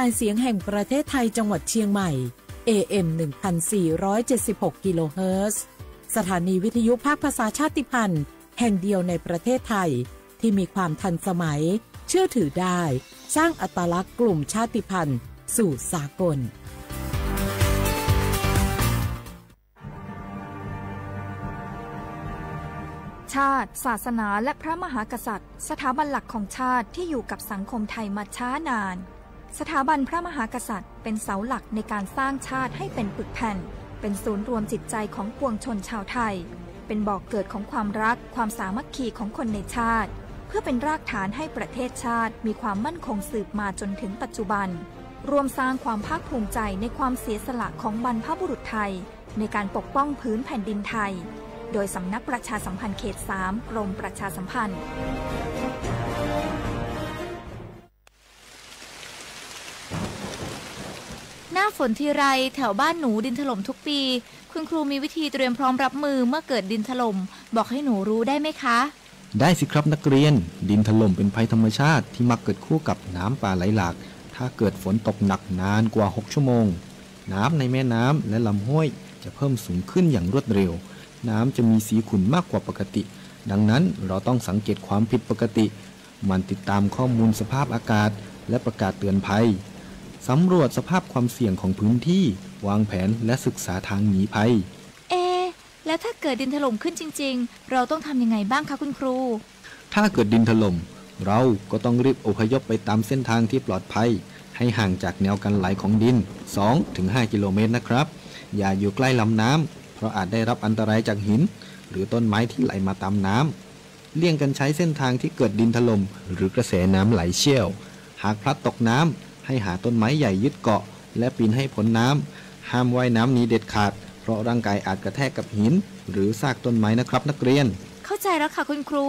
การเสียงแห่งประเทศไทยจังหวัดเชียงใหม่ AM 1476 กิโลเฮิรตซ์ สถานีวิทยุภาคภาษาชาติพันธุ์ แห่งเดียวในประเทศไทยที่มีความทันสมัย เชื่อถือได้ สร้างอัตลักษณ์กลุ่มชาติพันธุ์ สู่สากล ชาติศาสนาและพระมหากษัตริย์สถาบันหลักของชาติที่อยู่กับสังคมไทยมาช้านานสถาบันพระมหากษัตริย์ เป็นเสาหลักในการสร้างชาติให้เป็นปึกแผ่น เป็นศูนย์รวมจิตใจของปวงชนชาวไทย เป็นบอกเกิดของความรัก ความสามัคคีของคนในชาติ เพื่อเป็นรากฐานให้ประเทศชาติมีความมั่นคงสืบมาจนถึงปัจจุบัน รวมสร้างความภาคภูมิใจในความเสียสละของบรรพบุรุษไทยในการปกป้องพื้นแผ่นดินไทย โดยสำนักประชาสัมพันธ์เขต3กรมประชาสัมพันธ์หน้าฝนทีไรแถวบ้านหนูดินถล่มทุกปีคุณครูมีวิธีเตรียมพร้อมรับมือเมื่อเกิดดินถล่มบอกให้หนูรู้ได้ไหมคะ ได้สิครับนักเรียน ดินถล่มเป็นภัยธรรมชาติที่มักเกิดคู่กับน้ำป่าไหลหลาก ถ้าเกิดฝนตกหนักนานกว่า 6 ชั่วโมง น้ำในแม่น้ำและลำห้วยจะเพิ่มสูงขึ้นอย่างรวดเร็ว น้ำจะมีสีขุ่นมากกว่าปกติ ดังนั้นเราต้องสังเกตความผิดปกติมันติดตามข้อมูลสภาพอากาศและประกาศเตือนภัยสำรวจสภาพความเสี่ยงของพื้นที่ วางแผนและศึกษาทางหนีภัย เอ แล้วถ้าเกิดดินถล่มขึ้นจริง ๆ เราต้องทำยังไงบ้างคะคุณครู ถ้าเกิดดินถล่มเราก็ต้องรีบอพยพไปตามเส้นทางที่ปลอดภัย ให้ห่างจากแนวกันไหลของดิน 2-5 กิโลเมตรนะครับ อย่าอยู่ใกล้ลำน้ำเพราะอาจได้รับอันตรายจากหิน หรือต้นไม้ที่ไหลมาตามน้ำเลี่ยงกันใช้เส้นทางที่เกิดดินถล่มหรือกระแสน้ำไหลเชี่ยว หากพลัดตกน้ำให้หาต้นไม้ใหญ่ยึดเกาะและปีนให้พ้นน้ำ ห้ามว่ายน้ำหนีเด็ดขาดเพราะร่างกายอาจกระแทกกับหิน หรือซากต้นไม้นะครับนักเรียน เข้าใจแล้วค่ะคุณครู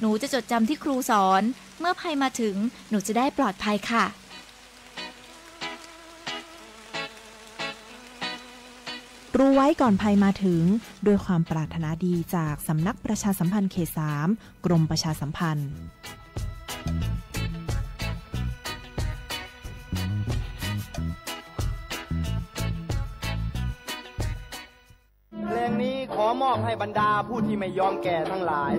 หนูจะจดจำที่ครูสอน เมื่อภัยมาถึง หนูจะได้ปลอดภัยค่ะ รู้ไว้ก่อนภัยมาถึง ด้วยความปรารถนาดีจากสำนักประชาสัมพันธ์เขตมกรมประชาสัมพันธ์ขอมอบให้บรรดาผู้ที่ไม่ยอมแก่ทั้งหลาย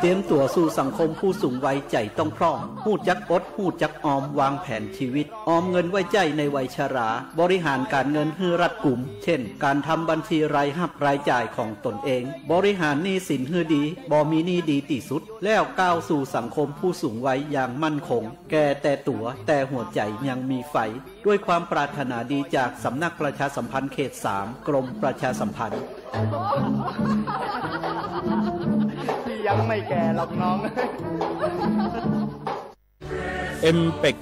เตรียมตัวสู่สังคมผู้สูงวัยใจต้องพร้อมหูดจักอดหูดจักออมวางแผนชีวิต ออมเงินไว้ใจในวัยชรา บริหารการเงินให้รัดกลุ่มเช่น การทำบัญชีรายหับรายจ่ายของตนเอง บริหารหนี้สินให้ดี บอมีหนี้ดีที่สุด แล้วก้าวสู่สังคมผู้สูงวัยอย่างมั่นคง แก่แต่ตัวแต่หัวใจยังมีไฟด้วยความปรารถนาดีจากสำนักประชาสัมพันธ์เขตสามกรมประชาสัมพันธ์พี่ยังไม่แก่หรอกน้องเอ็มเปก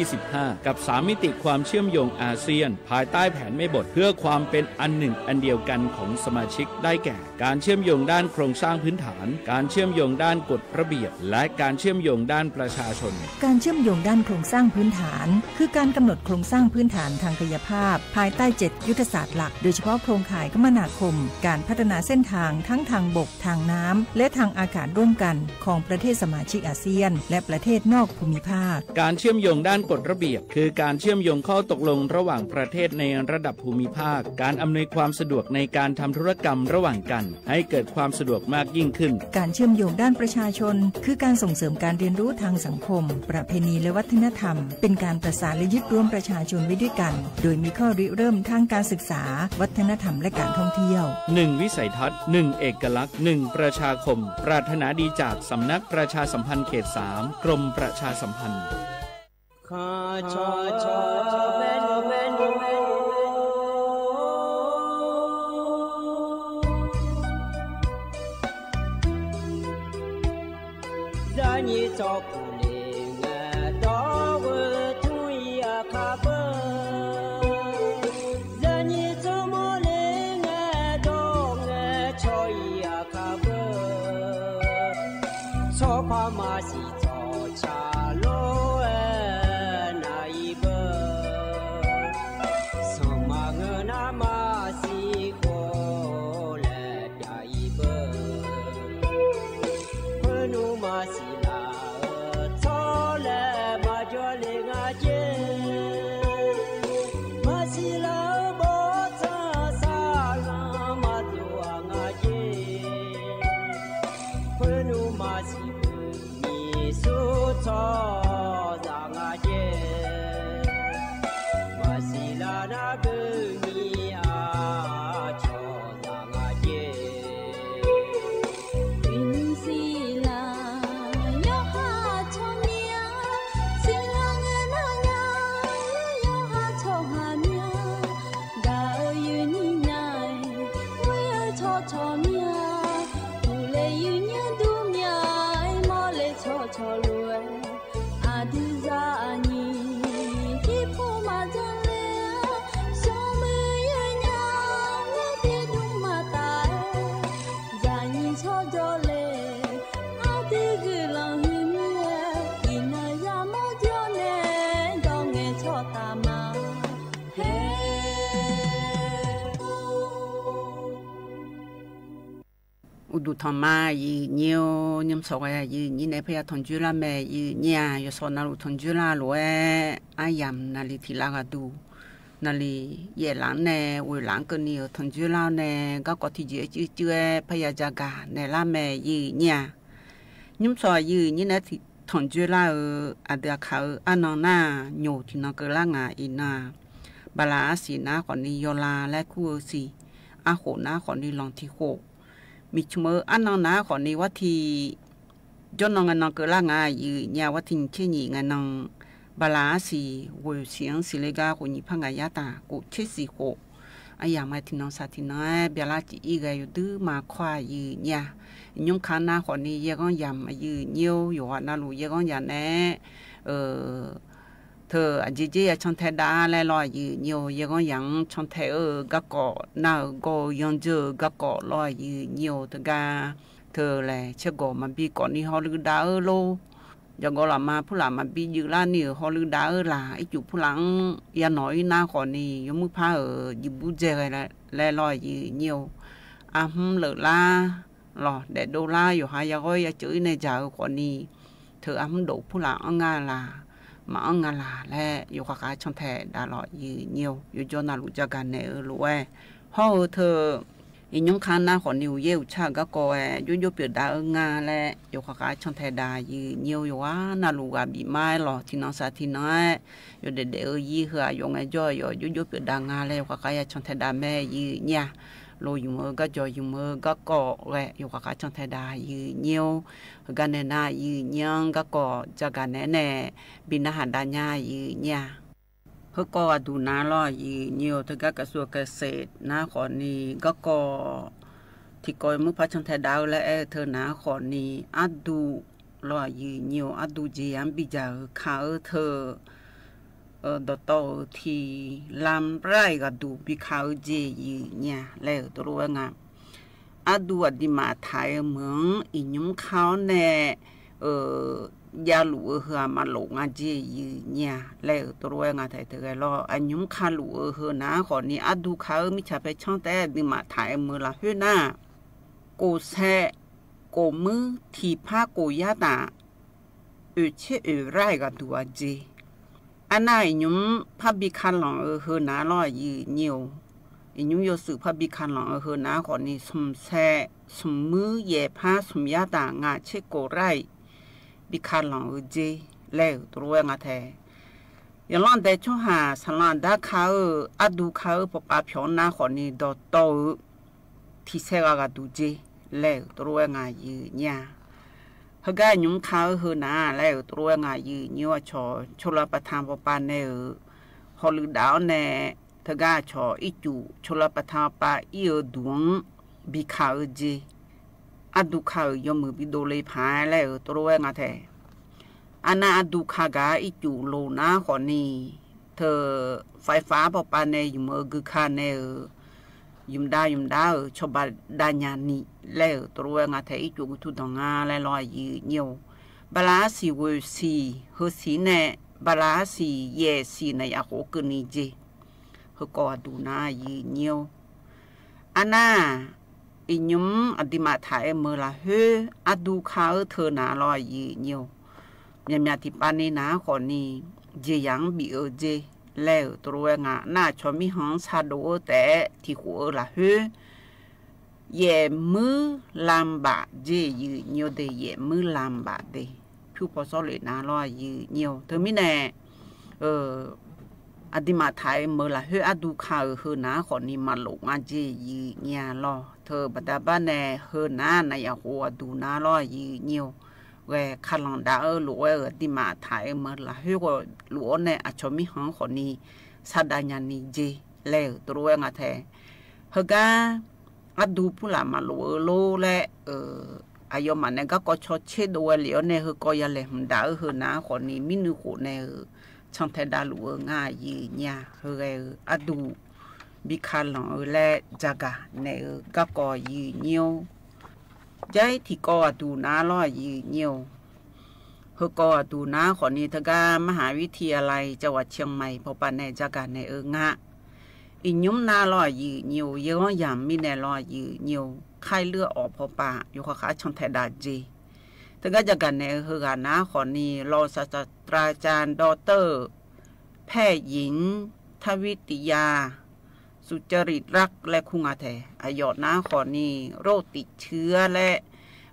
2025 กับ3มิติความเชื่อมโยงอาเซียน ภายใต้แผนไม่บทเพื่อความเป็นอันหนึ่งอันเดียวกันของสมาชิกได้แก่ การเชื่อมโยงด้านโครงสร้างพื้นฐาน การเชื่อมโยงด้านกฎระเบียบ และการเชื่อมโยงด้านประชาชน การเชื่อมโยงด้านโครงสร้างพื้นฐาน คือการกำหนดโครงสร้างพื้นฐานทางกายภาพ ภายใต้7ยุทธศาสตร์หลักโดยเฉพาะโครงข่ายคมนาคม การพัฒนาเส้นทางทั้งทางบกทางน้ำและทางอากาศร่วมกันของประเทศสมาชิกอาเซียน และประเทศนอกภูมิภาคากการเชื่อมโยงด้านกฎระเบียบ คือการเชื่อมโยงข้อตกลงระหว่างประเทศในระดับภูมิภาค การอำนวยความสะดวกในการทำธุรกรรมระหว่างกัน ให้เกิดความสะดวกมากยิ่งขึ้น การเชื่อมโยงด้านประชาชน คือการส่งเสริมการเรียนรู้ทางสังคมประเพณีและวัฒนธรรมเป็นการประสานและยึดรวมประชาชนไว้ด้วยกัน โดยมีข้อริเริ่มทางการศึกษาวัฒนธรรมและการท่องเที่ยว 1. วิสัยทัศน์ 1. เอกลักษณ์ 1. ประชาคม ปรารถนาดีจากสำนักประชาสัมพันธ์เขต3กรมประชาสัมพันธ์ Kha cha cha cha ทมาอยู่เนี่ยยิ่งสกัยอยู่ยี่เนี่ยพยาธงจุลาเมย์อยู่เนี่ยยศนั้นรุธงจุลาลุ่ยอายามนั่นลีที่ลากาดูนั่นลีเย่หลังเนี่ยเหลังก็เนี่ยธงจุลาเนี่ยก็ก็ที่เจ้าจื้อเจ้าพยาจักรเน่ลาเมย์อยู่เนี่ยยิ่งสกัยอยู่ยี่เนี่ยที่งจุลาเอออาเดียกเขาอันนั้นน่ะอยู่ที่นั่นก็ล่างอ่ะอีน่ะบาลาสีน่ะคนนี้ยลาและคู่สีอาโขน่ะคนนี้ลองที่โกมิชเมออันนองนาขอนี้วัาทีจนนองกันนองเกล่างายยืยาวัทิงเชนีงันนองบาลาสีวอเสียงสิเลกาคุญิพังกายาตากุเชสีโกอายามาทินองสาธิน้อเบลาจีอีกอยู่ดื้อมาควายืนยายงคานาขอนี้เยกองยำยืนเยี่ยวอยู่นาลูเยกองยาแน่เออ thờ à, à, chỉ chỉ trong thế đã lại lo gì nhiều gì con yang trong thế ở các cọ nào có yang chữ các cọ loài gì nhiều thứ cả thờ là chưa có mà bị có ni họ lư đá ở lô giờ gọi là mà phu làm mà bị dữ là nhiều họ lư đá ở là ít chụp phu lãng ya nói na có ni giống như phá ở gì bút dê là lại lo gì nhiều à không lỡ la lo để đô la rồi hai giờ gọi ya chữ này giờ có ni thờ à không đủ phụ lãng ngang là มาองลาและอยู่ขาช่องแทดาลอยู่เนียวอยู่จนาลุจักันเนอรู้เอห้อเธออีนยงคานาของนิวเยวชาก็โกเอยุยเปิดดาเองาและอยู่ขาช่องแทดายู่เนียวอยู่ว่านาลูกับบีไม้หรอที่น้องสาทิ่น้อยอยู่เดเดอยี่เหออยง่ไงจ่อยอยู่ยุยเปิดดางาและอยู่ขายช่องแทดาแม่ยู่เนี่ยลอยู่เมื่อก็จอยู่เมื่อก็เกาะแหละอยู่กับการจังทดายืนเงี้ยวกันเน่นายืนยี้ยก็เกาะจากกันเน่แน่บินอาหารด้านยน้ายืเงี้ยเขาก็ดูน้าลอยืเงี้ยวถ้ากระทรวงเกษตรน้าขอนี้ก็เกาะที่ก่อนเมื่อพระจังทดาวและเธอหน้าขอนี้อัดดูลอยืเงี้ยวอัดดูเจียมบิจาร์ข้าเธอเออดตที่ลำไรก็ดูพิเขาเจียเนี่ยแล้วตัวงาอดูดีมาไทยเมืองอินยมเขาเนี่ยเออยาลู่เหรอมาหลงอาเจียเนี่ยแล้วตัวงาไทยเธอไล่ออินยมขาลู่เหรอนะขอนี้อดูเขาไม่ใช่ไปช่องแต่ดีมาไทยเมืองละเฮน่ากูแช่กูมือที่ผ้ากูยาตาอือเชื่อไรก็ดูอาเจีอันน่ะยุมพับบิคันหลองเออเฮอนาลอยืนิวอียุมโยสือพับบิคันหลองเออเฮอนาขอนี่สมแซสมมือเยพาสมยาตางาเชโกไรบิคันหลองเออเจแล้วตัวงาแทยลอนแต่ชหาสลอนดาคาเอออดูคาเออปปาพยอนนาขอนี่ดอตอที่เซกากาดูเจแล้วตัวงายืญาเก่ยุงเขาคือนาแล้วตัวงายืนยัวชอชลประทานปปานเนอฮอลือดาวแนเธอแกาชออิจูชลประทานปาอีเอดวงบีเขาจีอดูเขายมือบิดเลยพายแล้วตัวงาแทอันนาอดูขากาอิจูโลนาขอนีเธอไฟฟ้าปปานเนอยู่มือกือคาเนอ yum da yum da ở cho bà đa nhà nị lẽ ở tôi nghe thấy chủ thu đồng nga lẽ lo gì nhiều bà lá xì vừa xì hơ xì nè bà lá xì ye xì này à khổ cơ nị gì hơ có à đủ na gì nhiều Anna à in nhúm à đi mà thải mơ là hơ à đủ khá ở thơ nà lo gì nhiều nhà nhà thì bà nè nà còn nị dễ dàng bị ở dễ แล้วตัวงะน่าชมิหองชาดูแต่ที่หัวละหือเย่มือลำบากเจยืเนืยวเดเย่มือลำบากเดผู้พอสเลยนารอยยืเนียวเธอไม่แน่เอออดีมาไทยเมื่อละเฮอดูข่าวเฮอนะาคนี้มาหลงอาเจยืเงียรอเธอบัดดาบ้านแน่เฮอนะในหัวดูนารอยยืเนียวเวคัาลังดาเออวเออติมาถ่ายมา่อละฮิวหลวเนี่ยอาจจะมีห้องคนนี้สาดาญานีเจเล่ตัวเองอะแทเฮกาอดูพูละมาหลวโลเละเอออายุมันเนี่ยก็ก็ชดเชดด้วยเหลียเนี่ยเฮก็ยังเลยดาเฮนะคนนี้มินุโคเนี่ยช่างเทดาหลวง่ายยืนยเฮเอออดูมีคัาลังเออและจักรเนี่ยก็ก็ยืนเนียวใจที่ก่อตูนาล่อยืเงียวเฮก่อตูนาขอนิทกามหาวิทยาลัยจังหวัดเชียงใหม่พอปันในจักการในเอิงะ อินยุมนาล่อยืเงียวเยอะยามมีแนล่อยืเงียวไข้เลือดออกพอปะอยู่ข้าชนแทดาจีถึงก็จักรนในเฮกาน้าขอนีรอศาสตราจารย์ดอเตอร์ แพทย์หญิง ทวิติยาสุจริตรักและคุงอาแทอายอดนาขอนีโรคติดเชื้อและ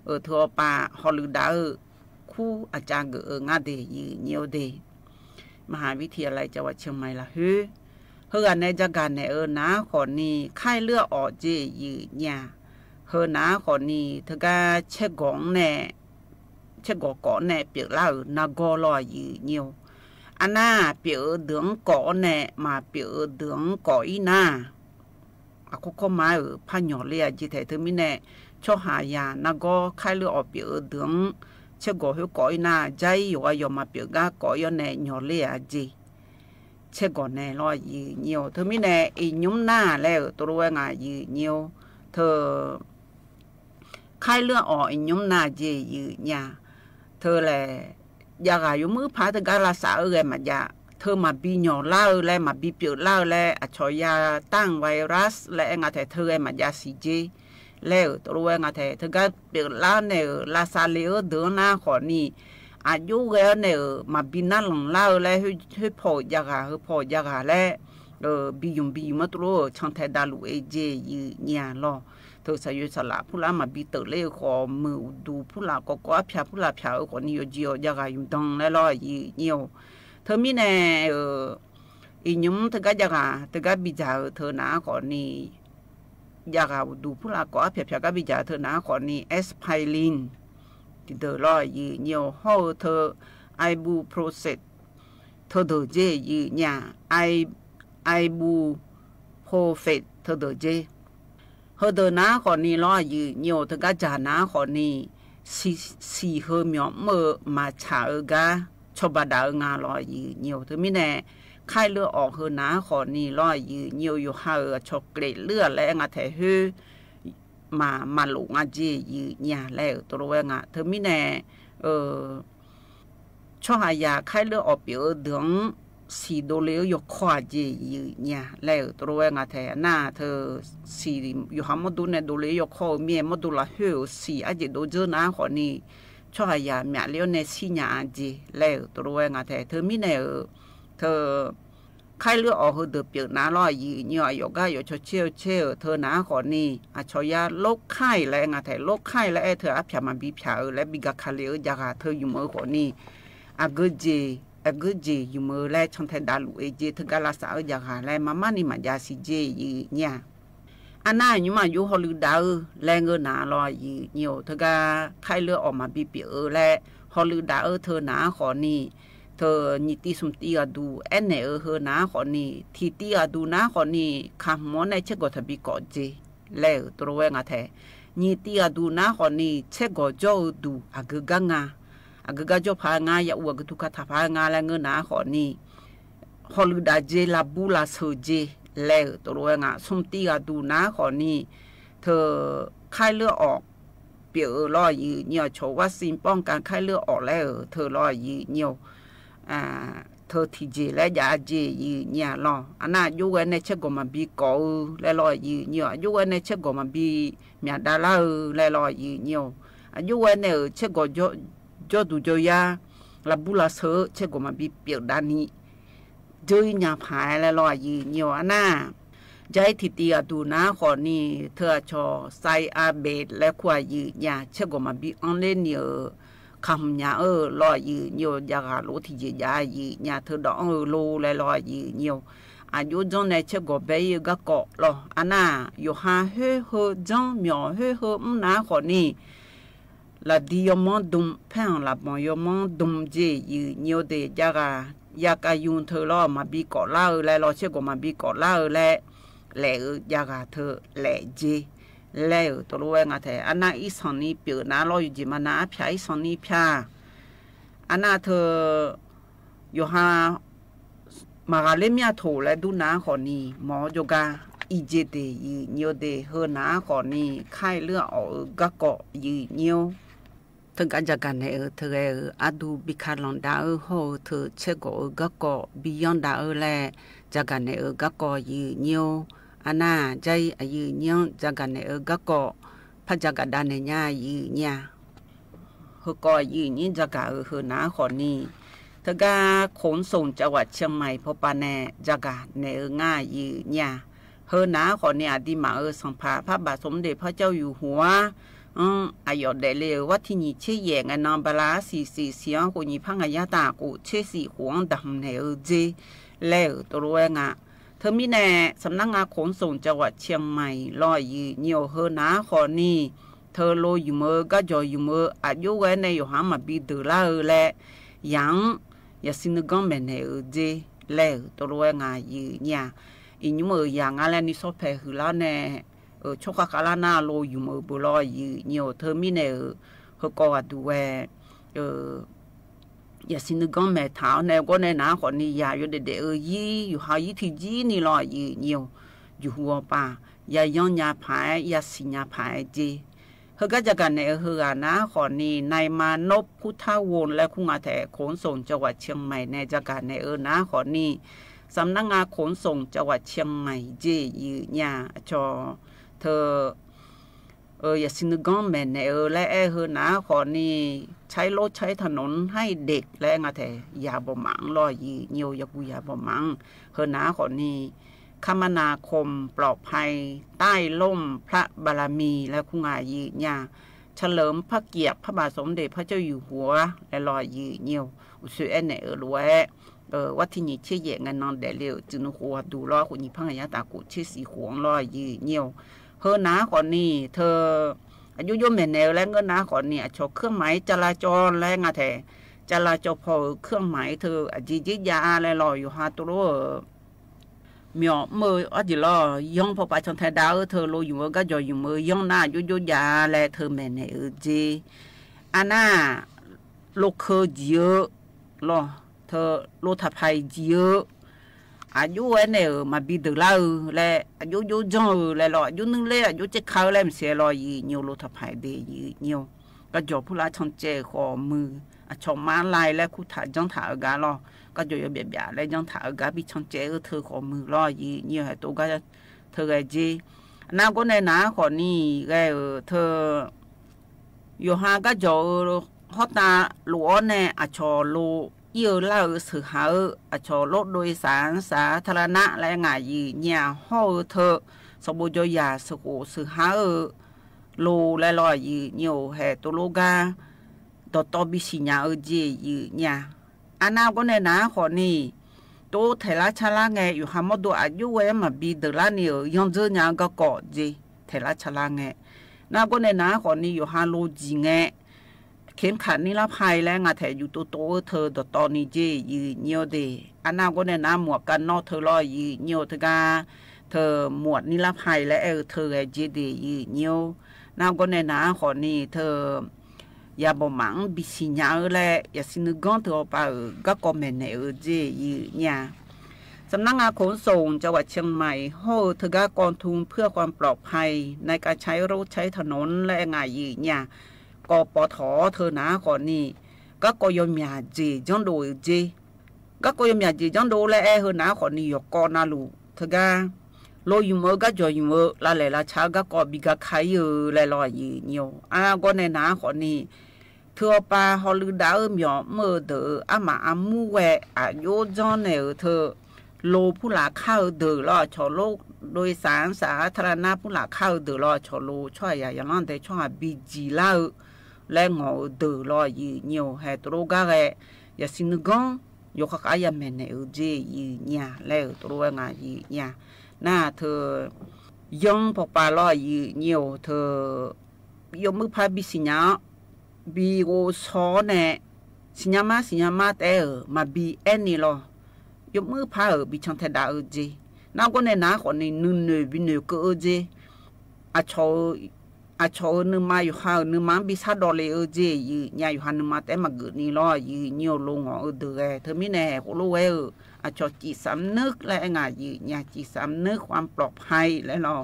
เออทัวปาฮอลูดาคู่อาจารย์เอองาเดยืเนียวเด มหาวิทยาลัยจังหวัดเชียงใหม่ละเฮ้เฮือในจักรในเออนาขอนี้ไข้เลือดออกเจยืนยาเฮือนาขอนี้เธอก็เช็คกองแน่เช็คกอก่นแน่เปลียกเล่านาโกลอยยืเนียว anh na biểu đường cổ nè mà biểu đường cổ ý na à cô cô mai ở phan nhỏ lìa à, chỉ thấy thưa mình nè cho hà nhà na go khai lửa ở biểu đường chứ gõ hiệu cổ ý na dây yo yo mà biểu ga cổ yo nè nhỏ lìa gì chứ gõ nè lo gì nhiều thưa mình nè ý nhúng na lẹ tôi nói ngài gì nhiều thơ khai lửa ở nhúng na gì gì nhà thơ là ยา ya ga yo mu p กาลา a la เอ e มายาเธอมาบีหยอเล่าและมาบีเปียวเล่าและอัจฉริยะตั้งไวรัส และงาแต่เธอมายาซีเจ แล้วตัวงาแต่เธอก็เปียวเล่าเนี่ยลาซาเลอเดินหน้าขอนี่อายุเกเนี่ยมาบีนั่งหลงเล่าและให้ให้พอยากาให้พอยากาและเออบียมบีมาตัวชังเ่ดาลุเอเจยเนยล่รอ thơ sa yo sa la phula ma bi tơ le ko mu du phula ko ko phya phula phya ko ni yo ji yo ya ga yum dong le lo yi nhiều thơ mi nè i nhum thơ ga ya ga thơ ga bi ja thơ na ko ni ya ga du phula ko phya phya ga bi ja thơ na ko ni aspirin thì đỡ lo yi nhiều ho thơ ibuprofen thơ đỡ je yi nhà i ibuprofen thơ đỡ je เฮเดน้าขอนี้ล้อยืเหี่ยวถึงกะจาน้าขอนี้สีสีเฮเมีมือมาฉาเอกาชบดาเงาล้อยืเหี่ยวถึงมิแน่ค่ายเลือออกเฮนาขอนีล้อยืเหี่ยวอยู่หาเอชกเกรเลือและงาแท้ฮือมามาหลงอาจียืหยาแล้วตัวเวงอ่ะเธอไม่แน่ เออชอบหายาค่ายเลือออกเยอะดืงสีดูเล้ยขวาเจยเนี่ยแล้วตัวเองอะแทน่าเธอสีอยู่หามดูเนี่ยดูเลยอขวเมียมดูละเหือสีอาจจะดูเจอน้าคนนี้ช่วยาเมียเลี้ยวในสีเนี่ยนจีแล้วตัวเองอะแทเธอไม่เนี่ยเธอใครเลือกออกคือเดือบเยียกน้าลอยยเนี่ยอยก็อยกเชี่ยวเชี่ยวเธอหน้าคนนี้อาชอยาโลกไข้แล้วงาแต่โลกไข้แล้วเธออาบีามันบีผาและบีกาคาเลียยากเธออยู่เมื่อคนนี้อาเกจีเอกเจยูเมื่อไรชนแทดาลูเอเจถึงกาลสาวจากหาไรมามานี่มาจากสิเจยี่เนี่ยอันนั้นยูมาอยู่ฮอลลูดาวแรงเงินาลอยย่เนี่ยถึงกาใครเลือออกมาบีบเออแลฮอลลูดาวเธอหนาขอนี่เธอหนิตีสมตีอดูเอ็เนอเธอหนาขอนี้ทีตีอดูหนาขอนี้คำมอนในเชกอทบีก่อเจแล้ตัวเวงอ่ะแทนิตีอดูหนาขอนี้เชกอจอดูอักกังอ่ะอากาจะพางายาอวกทุกทพางาแลงเงนาขอนี่ ฮอลดาเจลาบูลาเซเจแลตัวเอง่าสมตีกาดูนาขอนี่เธอไข้เลือดออกเปลือยลอยยืเนี่ยโชว่าสิ่งป้องกันไข้เลือดออกแล้วเธอลอยยืเนี่ยอ่เธอทีเจและยาเจยืเนี่ยรออันนั้นยุ่งในเชกมันบีกอแล้วลอยยืเนี่ยยุ่งในเชกมันบีมีดาราแล้วลอยยืเนี่ยอายุวันเนี่ยเชกจจอดูเจอยาลับบุลาเซอเชกมาบีเปียกดานีเจอยาพายและลอยยีเหนียวน้าใจทิตีอดูนะขอนี่เธอชอไซอาเบดและควายยาเชกมาบีอันเลนเนอคำยาเออลอยยืีเนวยากาโลที่ยียายียาเธอดอกเออโลและลอยยืีเนวอายุจงในเชกบเบยก็เกาะหรออันน่ะอยู่ฮาเฮ่เฮ่จงเหมียวเฮ่เฮ่ม่นาขอนี่ la diomon dum pen la bon yomon dum je yu nyo de jaga yaka yun thơ lo mà bị cỏ la ở lại lo che của mà bị cỏ la ở lại lệ ở jaga thơ lệ je lệ ở tổ lo ngà thế anh na ít son ni biểu na lo yu gì mà na pia ít son ni pia anh na thơ yo ha mà gà lên mía thổ lại du na khỏi ni mò yoga อีเจเดยืนเยียวเดเฮนาขอนี่ไข้เลือดออกกะเกาะยืนเยียวทังกจากันเธอเออดูบิคาลอนดาเออหเธอเชโกอกกบิยอนดาเออแลจากันเออกกยูนยวอานาใจยูนยวจากันเออกกพจากัดานเนียยูนยาเกอยูนยจากันเออหน้าขอนี้ทังกขนส่งจังหวัดเชียงใหม่พบปานเนจากันเอง่ายยูนยาเฮน้าขอนี้อดีมาเอสัมผัสพระบาทสมเด็จพระเจ้าอยู่หัว嗯，哎呦，得了，我听你吃盐个那不啦，是是是，我过你胖个呀大姑，吃是黄的很ั子，了多罗啊。เธอม่แน่สำนักงานขนส่งจังหวัดเชียงใหม่ลอยื่เหนียวเฮนะขอนี่เธอลอยู่เมื่อก็จออยู่เมื่ออายุไวนในอยู่หามาบีดูแลเออและยังย่สินก้นแบหนเออเจลวตัวเูงงานยืเนี่ยอีนมื่อยังอะไรนี่สอบเพ้ือแล้วเน่เออชกกาลานาโลยูมอบลอยเนี่ยเธอมีเนอเขาก็ว่าด้วยเออยาสินกงแม่ท้าเนี่ยก็เนี่ยนะคนนี้ยาอยู่เด็ดเดอยี่อยู่หายที่จีนี่ลอยเี่ยอยู่หัวป่ายาย่องยาพายยาสินยาพายจีเขาก็จะกันเนอเฮานะคนนี้ในมานบพุทธวงศและคุณอาแตขนส่งจังหวัดเชียงใหม่ในจักันเนอเนาคนนี้สำนักงานขนส่งจังหวัดเชียงใหม่ เจียยี่ยาจอ thơ ờ อเย i n gom อ ẹ เ è ờ อ ẽ hơ ná k h อ ni cháy lô cháy thà n ó น hay đệt lẽ ngà thề ya bò mạng l ย gì nhiều ya b าบ a b มังเฮือนาขอนี่คมนาคมปลอดภัยใต้ล่มพระบารมีและคุงายีญาเฉลิมพระเกียรติพระบาทสมเด็จพระเจ้าอยู่หัวและรอยยีเนียวอุสุเอเนอรวยเออวัดที่นี่เชี่ยเงินนอนเดเลีวจุนหัวดูรอคุณยิพังยะตากุเชี่ยสีหวงรอยยีเนียวเอนาขอนี่ เธออายุย่มเหม็นแนวและเงินนาขอนี่ชกเครื่องหมายจราจรแรงอะแทจราจรพอเครื่องหมายเธออจีจิยาอะไรลอยอยู่ฮาตุวเมียมืออจิลอย่องพอไปชนแทดาวเธอโลอยู่ก็จอยอยู่มือย่องหน้ายุยยาและเธอเหม็นแนวจีอันน่าลูกเคยเยอะหรอเธอลูกทับไพเยอะอายุเอเนี่ยมาบิดูแล้วเลยอายุยุจงเลยหรออายุนึงเลยอายุจะเขาเลยมันเสียรอยยิเนลุรูทับหายเดียีเนียก็จบผู้ร้ช่ชงเจขอมือ อชงมาลายแล้วคู่ถ่ายจังถ่ายกาหรอก็จบเบียบยาแล้วจังถ่ายกาบีชงเจ้าเธอขอมือรอยยินีให้ตัวก็เธอไอ้จีน้าก็ในน้าขอนี่ไอ้เธออยู่ห่างก็จบเขาตาหลวงเนี่ยอชอลูยี่เล่าสือหาอชอลดโดยสารสาธารณะและงายีเนี่ยห้อเธอสมบูรณ์ยาสกุสือหาลูและลอยยีเนียวแห่ตุโลกาตัวตบิสิญาเอเจยีเนี่ยอันน้าก็ในนาคนนี้ตัวเทลาชลาไงอยู่หามดูอายุเวมาบีเดลานี่ยังเจอยางก็เกาะจีเทลาชลางเงน้าก็ในน้าคนนี้อยู่ฮาโลจีเงเข็มขัดนิรภัยและงาแถอยู่ตัวโตเธอตอนนี้เจยืเนียวเดอันน้าก็เนี่ยนหมวกกันนอกเธอลอยยืเนียวเธอกาเธอหมวดนิรภัยและเออเธอเจเดยืเนียวน้าก็เนี่ยนขอนี่เธออย่าบมัง ya b อ mang ย i si n y ก le ya อ i nu gan to p ม ga k เออเจยืนเนี่ยสำนักงานขนส่งจังหวัดเชียงใหม่โฮเธอกากองทุนเพื่อความปลอดภัยในการใช้รถใช้ถนนและงานยืนเนี่ยกปทอเธอหนาก่อนนี่ก็กยมยาเจจังโดเจก็กยมยาเจจังโดแลเอเธอหนาก่อนนี่ยกกอนาลูเธอกนลอยมือก็จอยมือละเลยละช้าก็กอบีก็ขายเยู่ลยลอยยืีอย่อ่ะก็ในหนาก่อนนี่เธอปาฮอลือดาวมอเมื่อเดออามาอามูเวอายุจอนเนอเธอ โลผู้หลาข้าวเดือรอชอโลกโดยสารสาธารณะผู้หลาข้าวเดือรอชอโลช่วยอย่าอย่างนั้นแต่ช่วยบีจีเล่าလဲငေါဒေလောယီညိုဟဲတရောကရဲ့ယစင်ဂွန်ယောခခအယမနေဦးဂျေယီညာလဲတရောငါယီညာနာသယုံပပလောယီညိုသယုံမဖဘီစညာဘီကိုစောနဲ့စညာမစညာမတဲမဘီအဲနီလောယုံမဖာဘီချန်တဲ့ဒါဦးဂျေနောက်ကနေနာခနေနုန်နေဘီနေကိုဦးဂျေအချောอาชอนึมาอยู่ข้าวนึมาบิซาดอเลเอเจยืยาอยู่หันนึมาแต่มาเกิดนี่ล้อยืเนียวลงอ๋อเดือเธอไม่แน่พวรลูกเอออาชอจีสำนึกและงายืยาจีสำนึกความปลอดภัยและล้อ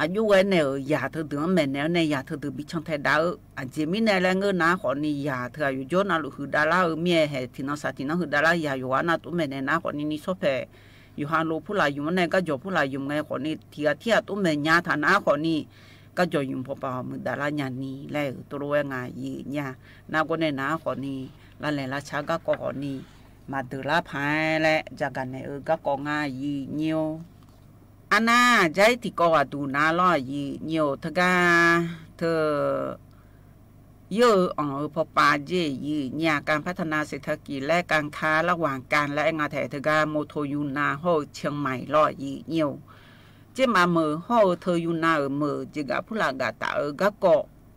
อายุไว้เนี่ยยาเธอถึงแม่แนวในยาเธอถึงบิชงแทดาวอันเจมิแน่แลงเงินนาขอนี่ยาเธออยูย้อนอาลุคือดาราเมียเหติที่น้องสาธิน้องคือดาราอยาอยู่วานาตุ้มแม่แน่นะขอนี่นีสเพอยู่ฮาโลผู้ลายอยู่มันแน่ก็จบผู้ลายอยู่ไงขคนี้เทียเทียตุ้มแม่ยาฐานะคนนี้ก็จะยุ่งพอปามือดาราญานีแลตัวเองายียานาก็ในน้าขอนี้ละเลละชาก็ขอนี้มาดูละพายและจากกันในเออก็กองายีเนียวอันน่าใจที่ก็ว่าดูนาลอยีเนียวทกนเธอเยอะอ๋อพอปาเจยีเนี่ยการพัฒนาเศรษฐกิจและการค้าระหว่างกันและงานแถเธกาโมโทยูนาโฮเชียงใหม่ลอยยีเนียวจมามือหอเธออยู่นาเมือจิกาพูลากาตาเอกก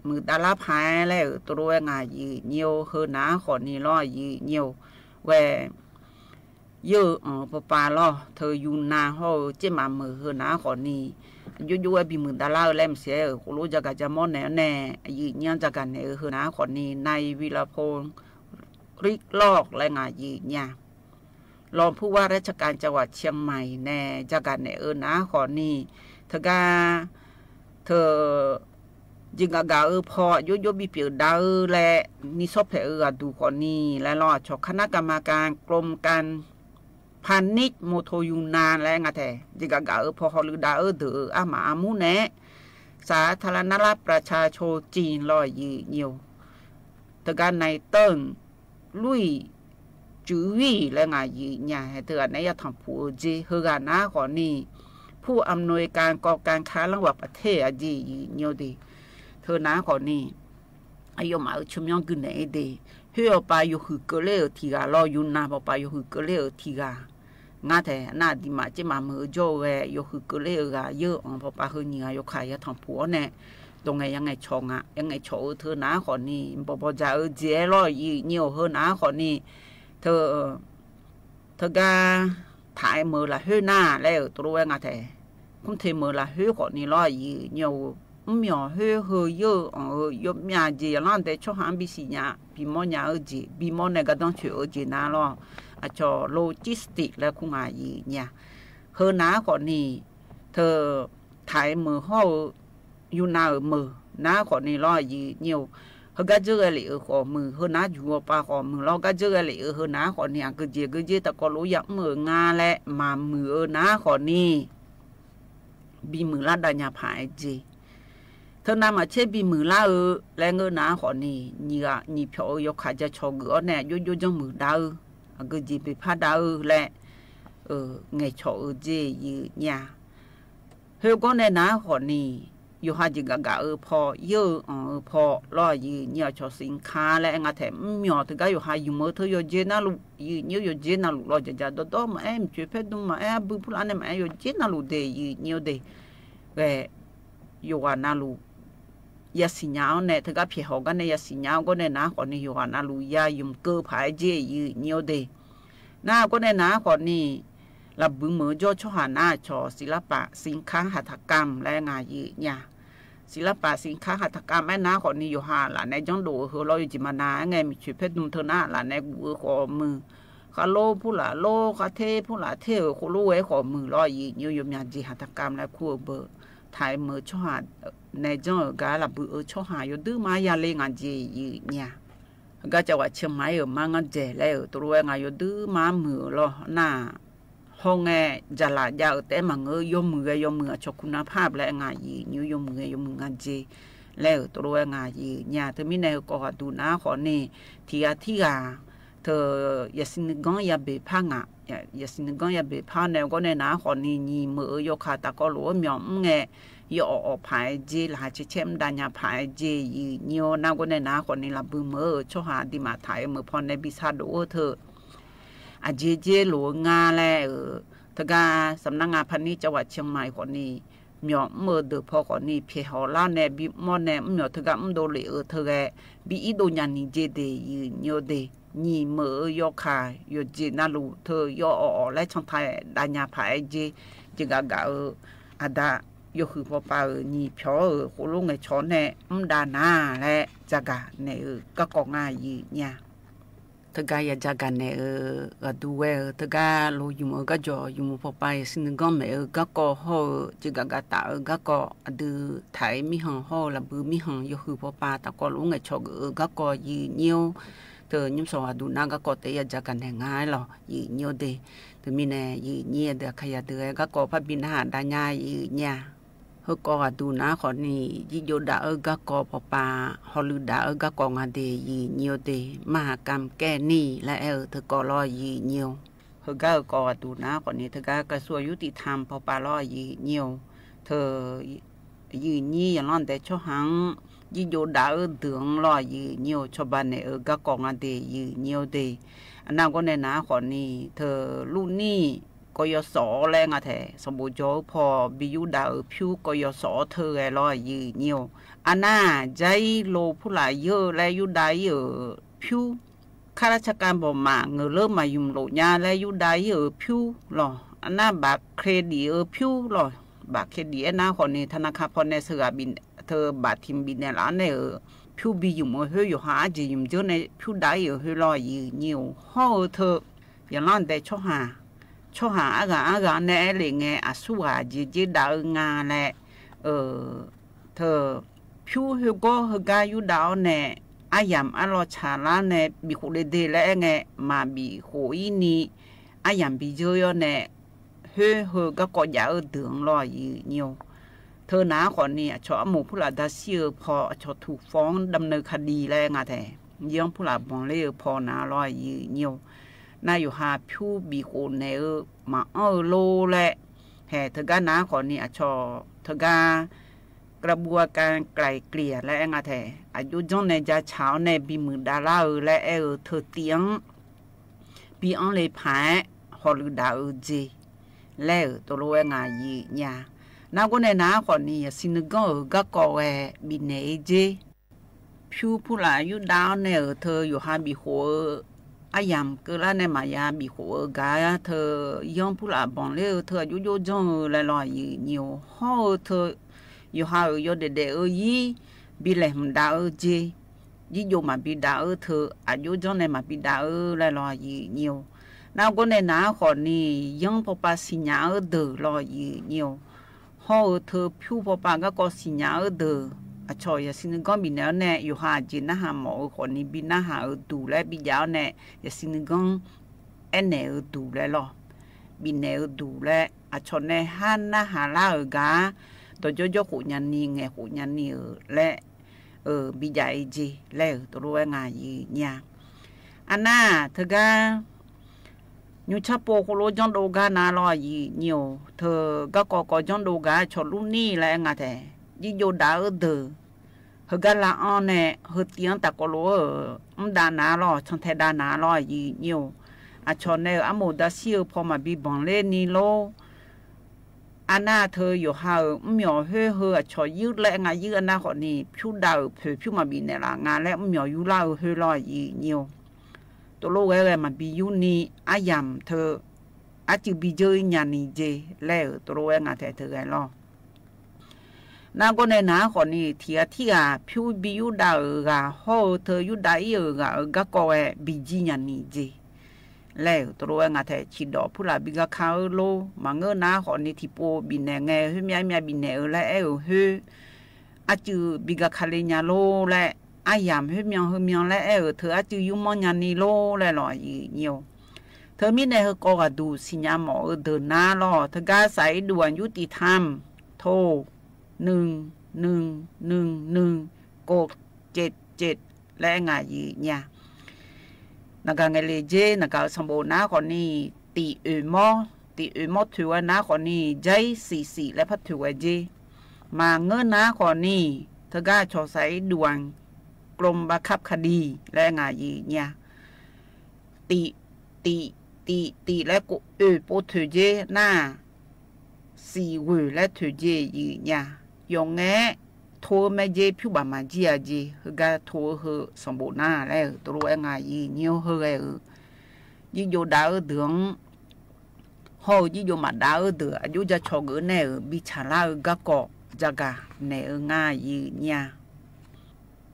มือดาลาพายแล้วตัวเองายีเนียวเฮนาขอนีลอยีเนียวแวเยอปปาล้อเธออยู่นาหอเจมามือเฮนาขอนียูยูเอบีมือดาราเล่มเสียคุรู้จักกันจะมอนแน่แน่ยีเนียจักกันเนอเฮนาขอนีในวิลาพงริกลอกแลงงายีเนี่ยรองผู้ว่าราชการจังหวัดเชียงใหม่ แน่จากการในเออนะขอนี่เธอกาเธอจึงกาเออพอ ยุยบีเปียวดาเออและนิซบเถเออดูขอนี่ และรอดชกคณะกรรมการกรมการพันนิชโมโทยูนานและงาแต่จึงกาเออพอ หรือดาเออเดืออามาอามูแน่สาธารณรัฐประชาชนจีนลอยยืเยียวตการในเติ้งลุยจุวีและงานยืใหญ่เถื่อนในยถาผู้จีเฮกานาคนนี้ผู้อำนวยการกอบการค้าระหว่างประเทศจียืนยดีเธอนาคนนี้อายุมาชุมยองกินไหนดีเฮียไปอยู่หือเกลือที่กาลอยู่นาบไปอยู่หือเกลือที่กางาแต่นาดีมาจะมาเมื่อจ้าเวอยู่หือเกลือกาเยอะองพ่อไปหือเนี่ยอยูขายยถาผู้เนี่ยตรงไงยังไงชงอ่ะ ยังไงโชว์เธอหน้าคนนี้บอกบอกจะเออเจ๋อลอยยืนเหนียเธอหน้าคนนี้ thơ thơ ga thải mờ là hơi na lẽ tôi nghe thế không thể mờ là hơi có ni lo gì nhiều mèo hơi hư yo ở yo mía gì là để cho hắn bị xì nhà bị mò nhà ở gì bị mò này cái đông chuyện ở gì na lo à cho logistics là cũng à gì nhà hơi ná có ni thơ thải mờ ho yu na ở mờ ná có ni lo gì nhiều họ cái chơi cái ở họ mừ họ ná chùa pa họ mừ lo cái chơi cái ở họ ná họ nhà cứ gì cứ gì ta có lối dẫn mừ nga lẹ mà mừ ná họ ni bị mừ la đa nhà phải gì thơ nam mà chết bị mừ la ở lẹ ngơ ná họ ni nhị à nhị phiếu yo khai cho cho gỡ nè yo yo cho mừ đau cứ gì bị phá đau lẹ ờ ngày chỗ gì như nhà hiểu con này ná họ ni อยู่หาจิกะกะเออพอเยอะเออพอรอยืนเนี่ยชอสินค้าและงาแถมหมีอถึงก็อยู่หาอยู่เมื่อเธออยู่เจนาลุยืนเนี่ยอยู่เจนาลุรอจะจะดอดมาเอ็มช่วยเพดุมาเอ็มบุพลานเอ็มอยู่เจนาลุเดยืนเนี่ยเดเวอยู่วานาลุยาสิญญาเนี่ยถึงก็เพียหกันเนี่ยยาสิญญาก็เนี่ยนะคนนี้อยู่วานาลุยายุ่มเกอผายเจยืนเนี่ยเดน้าก็เนี่ยนะคนนี้ลับึงมือย่อชหาหน้าชอ ศิลปะสินค้าหัตถกรรมและงานยืนยาศิลปะสินค้าหัตถกรรมแม่น้าของนิยหาหลานในจังดูฮือเราอยู่จิมานาไงมีชีเพชรนุ่มเธอหน้าหลานในกูขอมือคาโลผู้หลาโลคาเทผู้หลาเทคุรู้ไว้ขอมือรอยยินยืนยมยานจีหัตถกรรมและคู่เบอร์ไทยเมือชหาในจังกาลับบือชหาอยู่ดื้อมายาเลงานจียืนยาก็จะว่าเชื่อไหมเออมางานเจแล้วตัวเองอายุดื้อมามือรอหน้าห้องแงจะลายาวแต่มังเอยมือยมือชกคุณภาพและงานยีนิ้วยมือยมืองานเจแล้วตัวงานยี่าเธอมีแนวกอดดูนะขอนี่ที่อาที่อาเธอยาสินกองยาเบพังอ่ะยาสินกองยาเบพังแนวก็ในนะขอนี่ยีมือยกขาตะก็รู้มีอมแงยออภายเจลาเชเชมดานยาภายเจยีเนียวนาก็ในนาขอนี่ลับบือมเอชหาดีมาไทยมือพอในบิชาดูเธออาเจเจหลวงงาแลเออทกาสำนักงานพันนี้จังหวัดเชียงใหม่กว่านี้မျောမဒဖကနီဖေဟလာနေဘီမနေမျောထကမဒိုလေအထကဘီအီဒိုညာနီဂျေဒေယူညိုဒေညီမယောခာယောဂျေနာလူထယောအော်လဲချန်ထိုင်ဒါညာဖိုင်ဂျေဂျေဂါဂါအဒါယောခုပပါညီဖြောဟိုလုံးငယ်ချောနဲ့အမ်ဒါနာလဲဇဂါနေကကောငါယီညာ taga ya jaga ne uh, ga duwe uh, taga lo yumo ga jo yumo papa ya sin uh, ga me ga ko ho ji ga ga ta ga ko adu thai mi hang ho la bu mi hang yo hu papa ta ko lu nge cho ga ko yi nhiều từ những số adu na ga ko te ya jaga ne ngai lo yi nhiều de từ mi ne yi nye de kha ya de ga ko pa bin ha da nya yi nya hơ có à tu na khó nì chỉ vô đã ở gà có bỏ bà họ lư đã ở gà có ngà đề gì nhiều đề mà cam kè nì là ở thơ có lo gì nhiều hơ gà ở có à tu na khó nì thơ gà cái số yếu thì tham bỏ bà lo gì nhiều thơ gì nhi là lon để cho hắn chỉ vô đã ở tưởng lo gì nhiều cho bà này ở gà có ngà đề gì nhiều đề anh nào có nên na khó nì, thơ lu nì กยศแรงอะแท้สมบูโจพอบิยุดาผิวกยศเธอไอรอยยืเนียวอันน่าใจโลผู้หลายเยอะและยุดายเออผิวข้าราชการบอกมาเงือเริ่มมายุ่งโลญาและยุดายเออผิวหรออันน่าบักเครดิตเออผิวหรอบักเครดิอน่าคนนีธนาคารพอในเสือบินเธอบัตรทิมบินในร้านเนอผิวบิยู่มเฮือยู่หาจียู่เจาในผิวด้เยอเฮือลอยยืเนียวห้อเธออย่างนั้นแต่ชอบหา cho hạ gã gã nè liền nghe à su à gì gì đạo ngà nè ờ thờ phiu hiệu có hư ga yu đạo nè à yam à lo chả la nè bị khổ lệ đề lẽ nghe mà bị khổ ý ni à yam bị dơ yo à, nè hư hư ga có giả ở đường lo gì nhiều thơ ná còn nè cho một phút là đã siêu phò cho thủ phong đâm nơi khả đi lẽ ngà thề dương phu là bọn lê phò ná lo gì nhiều น่าอยู่หาผู้บีโกนเนอมาเออโลแหละแห่เธอก็นะขอนี่อชอเธอกากระบวนการไกลเกลี่ยและงาแทอายุจงในจะเช้าในบีมือดาราเออและเออเธอเตียงปีอังเลยแายฮอลดาเออจีแล้วตัวรอ้งายีเนี่ยนากูในน้าขอนี่สินก็เออก็กอแอบีเนจีผิวผู้หลายอยู่ดาวเนีเธออยู่หาบีโห à yam là này mà bị khổ gà thơ yong phụ là bọn lê thơ chú chú trong là lo nhiều ho thơ yo ha yo để để ơ yi bị lệ hầm đá ơ chê yi mà bị đá ơ thơ à chú trong bị đá ơ là lo nhiều nào con này nào còn nì yong phụ ba xin nhà ơ đờ lo nhiều ho thơ phiu phụ ba cái có xin nhà ơ à cho ya xin con bị nào nè yêu hà chỉ na hà mỏ còn đi bị na hà ở tù lại bị giáo nè ya xin con em nè ở tù lại lo bị ở tù lại à cho nè hà na hà la ở gá tôi cho cho cụ nhà ni nghe cụ nhà ni ở lại ở bị dạy gì lại tôi luôn ngày gì nhà Anna thực ra như cha bố của lô trong đồ gà nào gì nhiều thờ các cô có trong đồ gà cho lúc ni lại ngà thế chỉ vô đỡ từ hơ gà là on nè hơ tiếng ta có lúa ở ông đà ná lo chẳng thể đà ná lo gì nhiều à cho nè à mồ đã siêu phò mà bị bỏng lên ni lô anh na thơ yo ha myo hơ hơ à cho dư lệ ngà dư anh na họ ni phiu đào phiu phiu mà bị nè là ngà lẽ myo yu la hơi lo gì nhiều tôi lô cái mà bị yu ni à yam thơ à chữ bị chơi nhà ni dê lẽ tôi lô ngà thẻ thơ cái lo နာကိုနေနာခေါနီထီယာထီယာဖြူဘီယူဒါကဟောသယူဒါယီကဂကောဝဲဘီဂျီညာနီဂျီလဲသူတို့ငါတဲ့ချီတော့ဖူလာဘီကခါလို့မငေနာခေါနီတီပိုဘီနေငယ်ဟွမြိုင်မြိုင်ဘီနေလဲအဲဟွအချူဘီကခလေးညာလို့လဲအယမ်ဟွမြောင်ဟွမြောင်လဲအဲသအချူယူမညာနီလို့လဲလော်ညိုเธอมีในเฮกอกดูสิญาหมอเดินหน้าล่อเธอกาใส่ด่วนยุติธรรมโทหนึ่งหนึ่งหนึ่งหนึ่งกกเจ็ดเจ็ดและงายีเนี่ยนักเงเลเจนักาสมบูรณ์นะคนนี้ตีอืมอตีอืมอถือว่านะคนนี้ใจสี่สี่และพัดถือว่าเจ มาเงินนะคนนี้เธอก้าชอใส่ดวงกรมบังคับคดี และงายีเนี่ยตีตีตีตีและกูเออปูถือเจหน้าสี่วืและถือเจยีเนี่ยยองเงโทัแม่เจพิวบามาจีอาจีฮึกาโทฮึสมบูรณ์าแล้วตัวเองไงยี่เนื้วฮึไงเออยี่โยดาเอเดืองฮอยี่โยมาดาเอเดืออายุจะชกเออแน่เบิชาลาเออกะกอจักกะแน่เง่ายยี่เนี่ย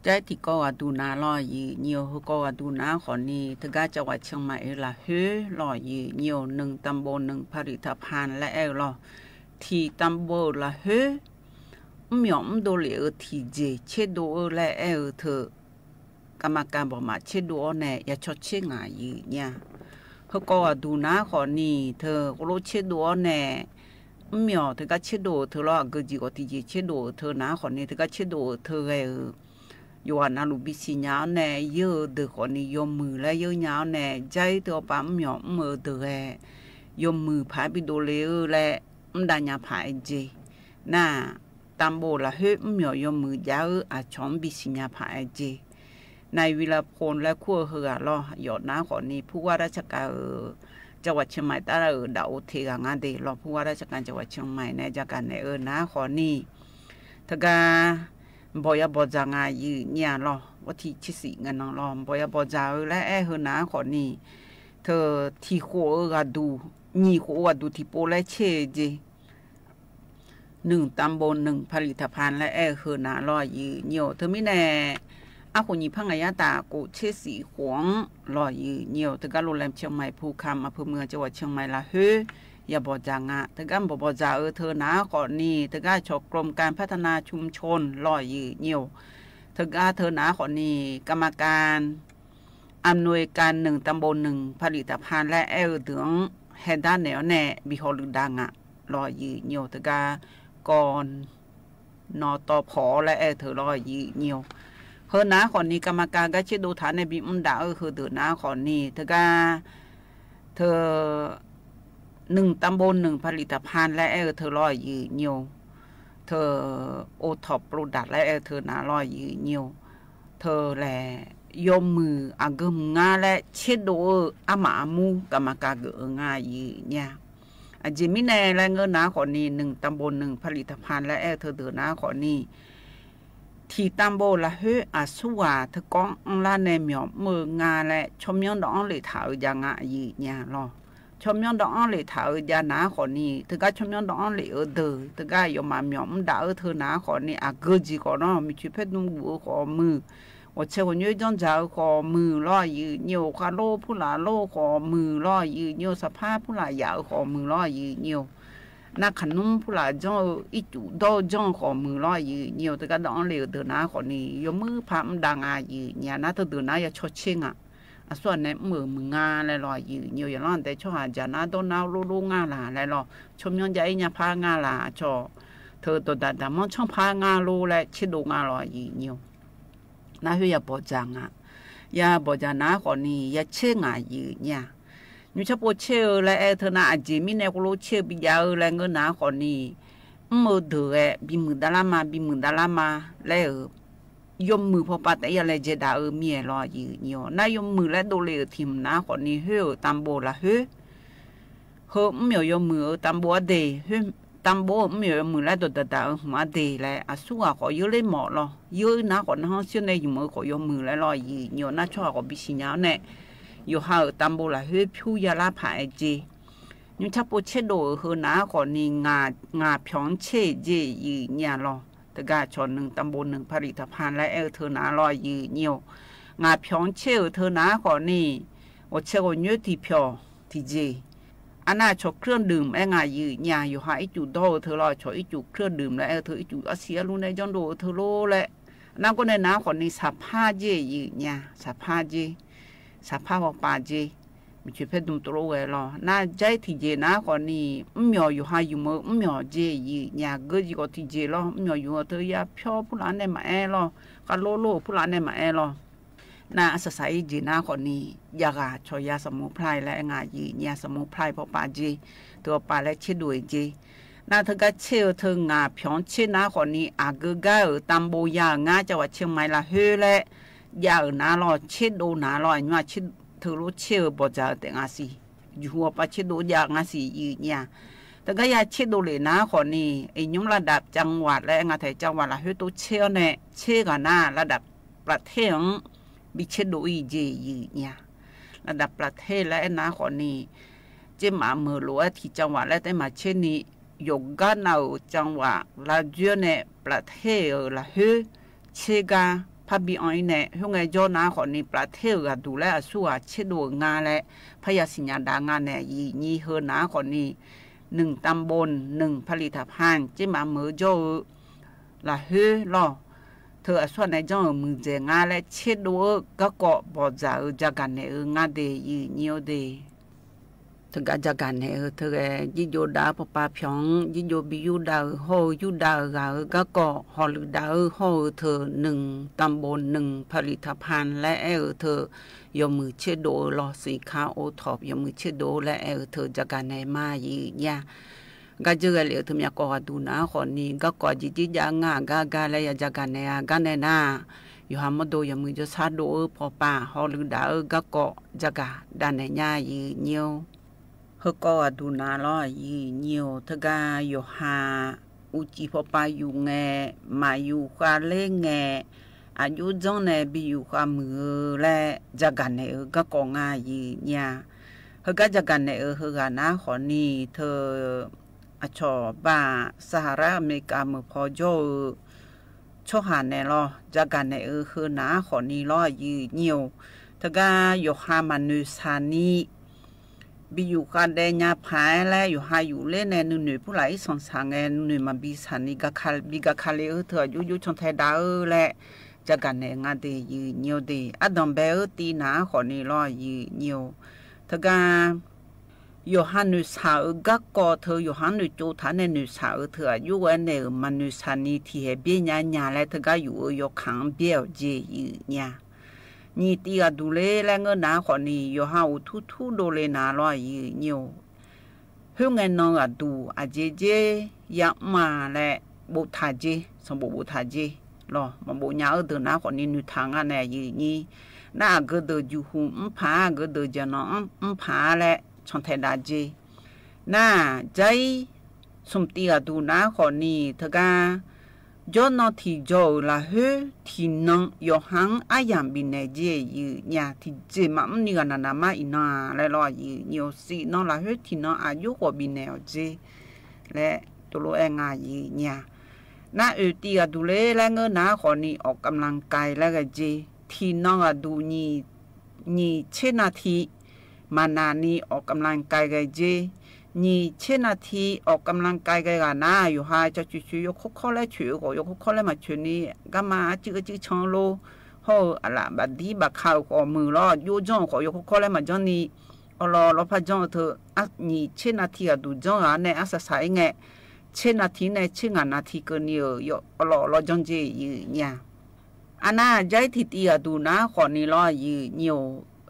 ใจที่ก็ว่าดูน่าลอยยี่เนื้อฮึก็ว่าดูน่าคนนี้ถึงาจะว่าเชียงใหม่ละเฮึลอยยี่เนียอหนึ่งตำบลหนึ่งผลิตภัณฑ์และเออลอที่ตำบลละเฮึ miệng đồ lệ ở thị gì chế đồ ở lại e ở thờ cả mà cả bỏ mà chế đồ này ya cho chế ngã gì nha họ có đồ ná họ nì thờ có lô chế đồ này miệng thì các chế đồ thờ lo cái gì có thị gì chế đồ thờ ná họ nì thì các chế đồ thờ e yo anh lu bi si nya ne yo e de ko ni yo mu la yo nya ne jai to pa myo mu de ge yo mu pha bi do lại le e da nhà phải ji na t a m b ล la เม m ย o ม o m อ ya ออ h o n g bi sinya pha ji นายวิาพลและขั้วเหือรอหยอดน้าขอนี้ผู้ว่าราชการจังหวัดเชียงใหม่ตาเออดาวเทางานเดรอผู้ว่าราชการจังหวัดเชียงใหม่ในจากการในเออน้าขอนี้ทกาบอยบอจางายืเนี่ยรอวัตถิชิสิเงินนองรอบอยบอจาและแอเฮอน้าขอนี้เธอที่โคเออกาดู นี่โควกาดูที่โปและเชจีหนึ่งตำบลหนึ่งผลิตภัณฑ์ และแอร์คือนาลอยยืเหียวเธอไม่แน่อาคุณีพังอายาตากูเชสีขวงลอยยืเหียวถึงการโรงแรมเชียงใหม่ภูคำอำเภอเมืองจังหวัดเชียงใหม่ละเฮอย่าบอจางะถึงการบอบอจาเออเธอนะก่อนนี้ถึงกาชกกรมการพัฒนาชุมชนลอยยืเหียวถึงกาเธอนะก่อนนี้ กรรมการอำนวยการหนึ่งตำบลหนึ่งผลิตภัณฑ์ และแอร์ถึงแฮนด้านแนวแน่บิฮอลดังอะลอยยืเหียวถึงกากรนอตอพอและเอเธอรอยเงียวเพราะนะขอนี้ กรรมการก็ชิดดูฐานในบิมดาเออคือเธือนนะขอนี้เธอกาเธอหนึ่งตำบลหนึ่งผลิตภัณฑ์ และเอเธอรอยเงียว เธอโอทอปโปรดักและเอเธอนารอยเงียวเธอแหลยมมืออ่งกึมงาและเชิดดูอาะหมามูกรรมการเกิงายเนี่ยจิมิแน่และเงินนาขอนีหนึ่งตำบลหนึ่งผลิตภัณฑ์และแอเธอเดือนาขอนีที่ตำบลละเฮออาสวาเธอกองละในเมียมมืองานและชมยอนดองเลยถาอยางะยีเนี่ยรอชมยอนดองเลยถาวยานาขอนี้เธอก็ชมยอนดองเลยเออเดือเธอก็ยอมมาหมียมดาเออเธอนาขอนีอาเกจีขอน้องมีชีพชนุ่งบัวขอมือ我吃过牛酱粥和母老油，牛花肉不拉肉和母老油，牛沙帕不拉油和母老อ牛。那可能不拉种一煮到种和母老油牛这个当了的那和你有母怕唔当啊油，你那都的那要吃青啊。啊，ส่วนในมือมึงงาเลยรออยู่อยู่อย่างนั้นแต่ชอบหาจานาโดนน้าลูลูงาลาเลยรอชมยองใจเนี่ยพางาลาชอเธอตัวดัดดมองช่องพางาลูเลยชิดูงาลอยอยู่น้าเฮียบอจังอ่ะยาบอจังน้าคนนี้ยาเชื่องายืนยานุชพ่อเชื่อและเอธนาจีมีแนวอกลูเชื่อบิยาเออแล้วก็น้าคนนี้ไม่เถื่อบีมือดารามาบีมือดารามา แล้วยมมือพอปัตยาเลยเจดาเออมีรอยืนยานายมมือและดูเลือดทิมน้าคนนี้เฮ่อตามโบละเฮ่อเฮ่อไม่ยอมมือตามโบเดเฮ่อตำบัวมือมือแล้วตัวตาหัวดีเลยอาสู้อ่ะก็ยื้เล่หมอเลยยื้อนะก็น้องเชื่อในยู่มือก็ยื้มือแล้วลอยยื้อน่าชอบก็บิชิเนาะเนี่ยยู้อหาตำบัวละเฮ้ยผิวยาลาผ่ายจีนุ่งชับปุ๊บเช็ดดูเฮ้ยนะก็นี่งางาผิวเช็ดเจียยื้อเนี่ยลอแต่กาชนหนึ่งตำบลหนึ่งผลิตภัณฑ์และเออเธอนาลอยยืเนี่ยงาผิองเชื่อเธอนาก่อนนี่โอเชื่อเนืที่ผิที่เจอันน่าชกเครื่องดื่มแองายืยาอยู่หาอจูโดเธอรอชอยจูเครื่องดื่มแล้วเธออุจูอาเสียรู้ในจอนโดเธอโลและน้ำก็ในน้ำขอนี้สับผ้าเจยืยาสับผ้าเจสับผ้าว่าปาเจมีชีเพดุมตัวเวลอน่าใจที่เจน้าขอนี้อุ้มหยออยู่หาอยู่เมืออุ้มหยอเจยืยาเกิดจีก็ที่เจลออุ้มหยออยู่เธอยาพียผู้หลานในมาแอลอกะโลโลผู้หลานในมาแอลอน่าอาศัยเจน้าขอนี้ยากาชอยาสมุไพรและงายียาสมุไพรพอปาจีตัวปาและชิดดุยจีนาเธอก็เชื่อเธองาผยองชิดนาคนนี้อากือก้าตัมโบยางาจังหวัดเชียงใหม่ละเฮเละยาหนาลอชิดดูหนาลอยว่าชิดเธอรู้เชื่อบอจาแต่งาสีอยู่หัวปาชิดดูยางาสียีเนี่ยแต่ก็ยาชิดดูเลยนาคนนี้ไอ้ยุ่มระดับจังหวัดและงาไทยจังหวัดละเฮตัวเชื่อเนี่ยเชื่อกันนาระดับประเทศมีเชิดดูอีเจยีเนี่ยระดับประเทศและนาคอนี้เจ้ามาเมือหัวที่จังหวัดและได้มาเช่นนี้ ยกกานเอาจังหวัดละเยเนประเทศละเฮเชกาพับบีอ้อยเนวงไงจอน้าคนนี้ประเทศกดูแลสู้อาเชดวงานและพยาสิญญาดางานเนี่ยยี่ยีเฮน้าคนนี้หนึ่งตำบลหนึ่งผลิตภัณฑ์เจ้ามาเมือโจละเฮลอ thưa suốt này trong mình giờ ngã lại chết đua các cọ bỏ ra ở gia gần này ở ngã để y nhiều để thưa cả gia gần này ở thưa cái chỉ vô đá bỏ ba phẳng chỉ vô bị vô đá hồ vô đá gà các cọ họ lự đá hồ thưa nừng tam bồn nừng phải lì thập hàn lẽ ở thưa yêu mực chết đua lo sĩ khao ô thọp yêu mực chết đua lẽ ở thưa gia gần này mà gì nha ก็เจอเหลียวถึงย่างกอดูนะคนนี้ก็กอจิจิยางากากาเลยจะกันเนี่ยกันเนนาอยู่หามดูยามือจะชาดูพอป่าฮอลือดาก็กอจะกาดันเนี่ยยีเนี่ยวเาก็ดูนะลอยีเนี่ยวทกาอยู่หาอุจิพอป่าอยู่แงมาอยู่คาเล่แงอายุจ้องในบิอยู่ความือและจะกันเนี่ยก็กองายีเนี่ยเขาก็จะกันเนี่ยเขากานะคนนี้เธออชอบาสหรัฐอเมริกามือพอโยชหานแนลอจากกันในเออคือนาขอนีลอยืเนียวทกายฮามันนุสานีบิอยู่การแดญาพายและอยู่หาอยู่เล่นในหนุ่ยผู้ไหลสองสางแงหนุ่ยมันบีสานีกะคาบีกะคาเลเธออยู่อยู่ชงไทยดาวและจากกันในงานเดยืเนียวเดอดอมเบลตีนาขอนีลอยืเนียวทกา sao ha ga ko tho Johannes chu tha ne nu sa tho yu wa ne ma nu sa ni thi he bi nya nya la tha ga yu yo khang bi ji yi nya ni ti ga du le la ngo e na kho ni yo ha u thu thu do le na lo yi nyu hu nge no ga du à je je ya mà le bộ tha je so bộ bo tha je lo mà bộ nya ở từ na kho ni nu tha nga ne yi ni na ga do ju hu m pha ga do ja no m le ชงเทนดาจีน่าใจสมติอดูนาคนนี้เอกา้อนอที่จาละเฮที่นองยอหังอายามบินเนจีอยู่เนี่ยที่เจมันนี่กันนะมาอีน่าแล้วอยู่เนี่ยสีน้องละเฮที่นองอายุกว่าบินเนอจีและตัวเองอายุเนี่ยน่าอุติอดูเลยแล้วเงินนาคนนี้ออกกำลังกายแล้วก็เจที่นองอดูนี่นี่เช่นนาทีมานานีออกกำลังกายไกจนี่เช่นนาทีออกกำลังกายไกกันนะอยู่ฮยจะชู่ๆยกข้อแรกฉุยก็ยกข้อแรกมาฉุยนี่ก็มาจื้อจื้อชองโลู้อะไรบัดดีบัดข่าวก็มือรอดยูจ้องก็ยกข้อแรกมาจ้องนี่อลอรอพะจ้องเถออ่ะนี่เช่นนาทีอ่ะดูจ้องอ่ะเนี่ยอ่ะสายไงเช่นนาทีเนี่ยเช่นงานนาทีก็เนี่ยยอลอรอจ้องเจีย่เนี่ยอันน่าใจทิดเอียดูนะขอนี่รออยู่เนี่ย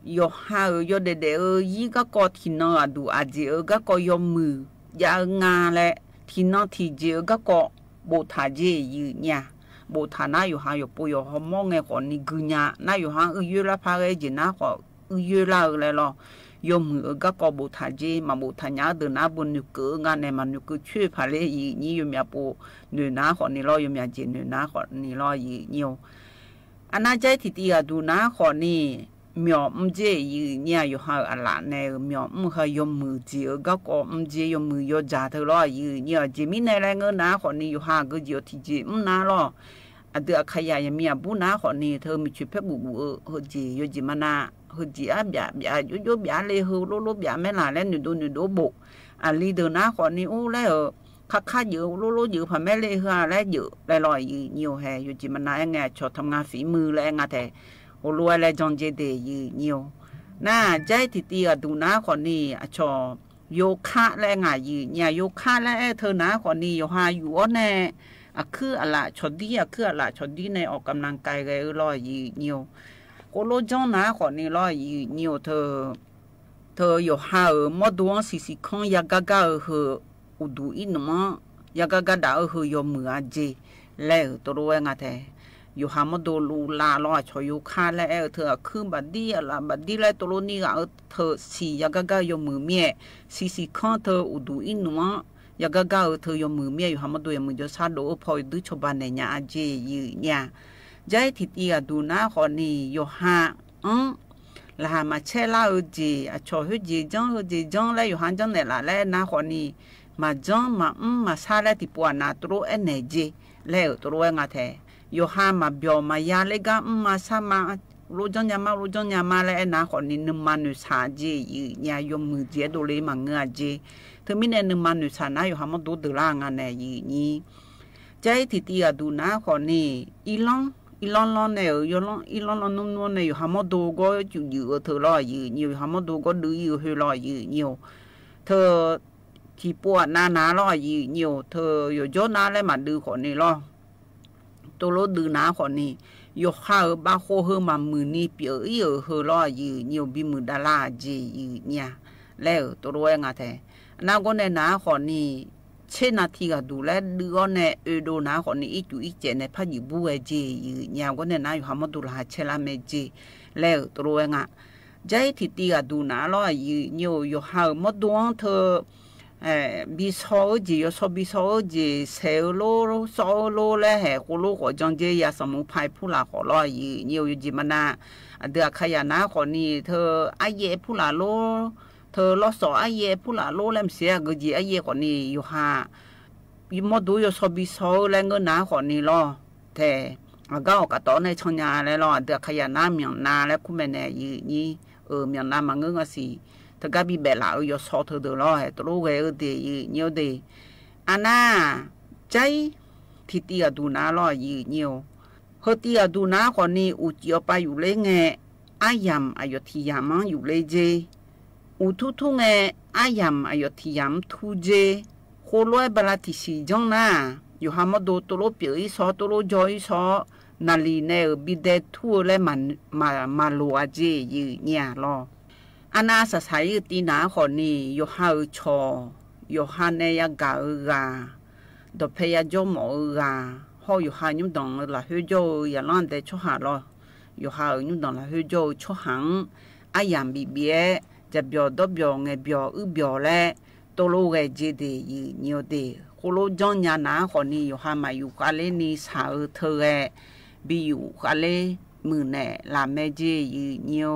yo ha yo de de yi ga ko thi no a du a ji ga ko yo mu ya nga le thi no thi ji ga ko bo tha ji yi nya bo tha na yo ha yo po yo ho mo nge ko ni gu nya na yo ha u yu la pha ge ji na ko u yu la le lo yo mu ga ko bo tha ji ma bo tha nya de na bo nu ko nga ne ma nu ko chue pha le yi ni yo mya po nu na ko ni lo yo mya ji nu na ko ni lo yi nyo အနာကျဲတီတီကဒူနာခေါ်နီมียมเจียเนี่ยอยู่หอะไรเนมียมเขายมือจีก็ก็มเจียยมือยจาเท่าไรอยู่เนี่ยจะมีในแรงเงินนะคนนี้อยู่หาก็เจีที่จีมนาหรอเดือขยายมีบุนะคนนี้เธอมีชีพบุบุเออเจียจีมานาเฮจีอาบยาบยายุยบยเลยเฮรู้รู้ยาม่นาแล้วหนูดูหูดูบุอันลีเดินนะคนนี้อู้แล้วคักค่าเยอะรู้รู้เยอะพ่อแม่เลยเฮอะไรเยอะไรลอยเยอะเหี่ยวแห่อยู่จีมันนาเองไงชอบทำงานฝีมือแล้วไงแตโอลวยและจงเจดียืนิวน่าใจตีเตียดูนะคนนี้อชอโยคะและงายืเนี่ยโยคะและเธอนะคนนี้โยฮาอยู่อ่อนแน่อะคืออะไรชดดีอะคืออะไรชดดีในออกกำลังกายไงรอยืนิวโกโลจงนะคนนี้รอยืนิวเธอ เธอโยฮาเออมดวงสิสิคงยากากาเออเออุดูอินมงยากากาดาเออเฮอยอมืออาเจ แล้วตัวเวงไงแธออยู่หามาดูลูลาลอยชอยู่ค่าแล้วเธอคือบัดดี้อะละบัดดี้แล้วตัวนี้ก็เธอสียากก็ยมือเมียสีสีข้อเธออุดูอินัวยากก็เธอยมือเมียอยู่หามาดูยมือจะซาดูพอยดูชบานเนี่ยอาเจยืเนี่ยใจทิดอีอะดูนะคนนี้อยู่หาอืมลามาเชล่าเอจอชอเฮจีจังเฮจีจังแล้วอยู่หันจังเนี่ยละแล้วนะคนนี้มาจังมาอืมมาซาแล้วที่ปวนาตัวเอเนจีแล้วตัวเองอะเธอ yohama bioma ya lega mma sama rojon yama rojon yama le na ko ni nma nu sa ji yi nya yo mu je do le ma nga ji to mi ne nma nu sa na yo hama do de la nga ne yi ni jai ti ti ya du na ko ni ilon ilon lon ne yo lon ilon lon nu nu ne yo hama do go ju yu to lo yi ni yo hama do go du yu he lo yi ni thơ chỉ bùa na na lo yi nhiều thơ yo jo na le mà đưa khỏi này lo ตัวรถดูน้าคนนี้ยกข้าวบ้าโคเฮมามือนี่เปียเยอเฮรอยืนยบิมือดาลาจียืนเนี่ยแล้วตัวรวยงาแท้นาก็ในน้าคนนี้เช่นนาทีก็ดูแลดูก็ในเอโดน้าคนนี้อีจูอีเจในพัดอยู่บัวจียืนเนี่ยก็ในน้าอยู่หามาดูลาเชลาเมจีแล้วตัวรวยงาใจที่ตีก็ดูน้าลอยยืนโยยกข้าวมาดวงเธอ 에, 미서지요소미서지세로소로레해고로고정제야서무파이프라걸어이요지만나아드아카야나거니더아예풀라로더로서아예풀라로램시야그지아예거니요하이모도요소미서랭거나거니로대아가오까도내청냐레로아드아카야나명나레쿠메네이니어명나망응아시 takabi bela yo soto do lo he tro ge de nyo de ana chai thiti aduna lo yi nyo hoti aduna ko ni utyo pa yu le nge ayam ayothi yam yu le je ututu nge ayam ayothi yam thu je ko lo bala ti si jong na yo ha mo do to lo pi i so to lo jo i so na li ne bi de thu le man ma ma lo a je yi nya lo အနာဆဆာယတီနာခေါနီယိုဟာချောယိုဟာနေယဂါဂါဒဖေယဂျိုမောဂါဟောယိုဟာညုံဒန်လာဟေဂျိုယလန်တဲ့ချောဟာလောယိုဟာညုံဒန်လာဟေဂျိုချောဟန်အယံဘီဘီရဲ့จะเบียวดเบียวเงเบียวอือเบียวและตัวโลกเจดียีเนียวเดคุโลจ้องยานาคนนี้อยู่หามาอยู่กาเลนีสาวเธอแกบิอยู่กาเลมือแน่ลาเมเจยีเนียว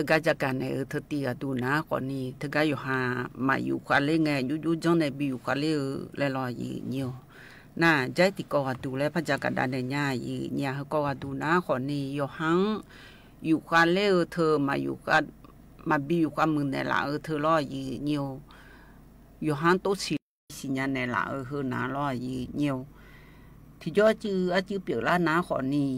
ธอกาจักการในเธอตีอะดูนะคนนี้อกาอยู่หามาอยู่ควาเลงไงยุยุจงในบิวควาเลลอยย่เนียวน่าใจติกอดูแลพระจัการในเนีย่เนียเขาก็ดูนะคนนี้อยู่หังอยู่ควาเลเธอมาอยู่กัมาบิวความมึงในหลังเธอลอยย่เนียวอยู่หังตัวสิสิญาในหลังเธอหนาลอยย่เนียวที่ยอจืออจือเปลี่าล้านนาคนนี้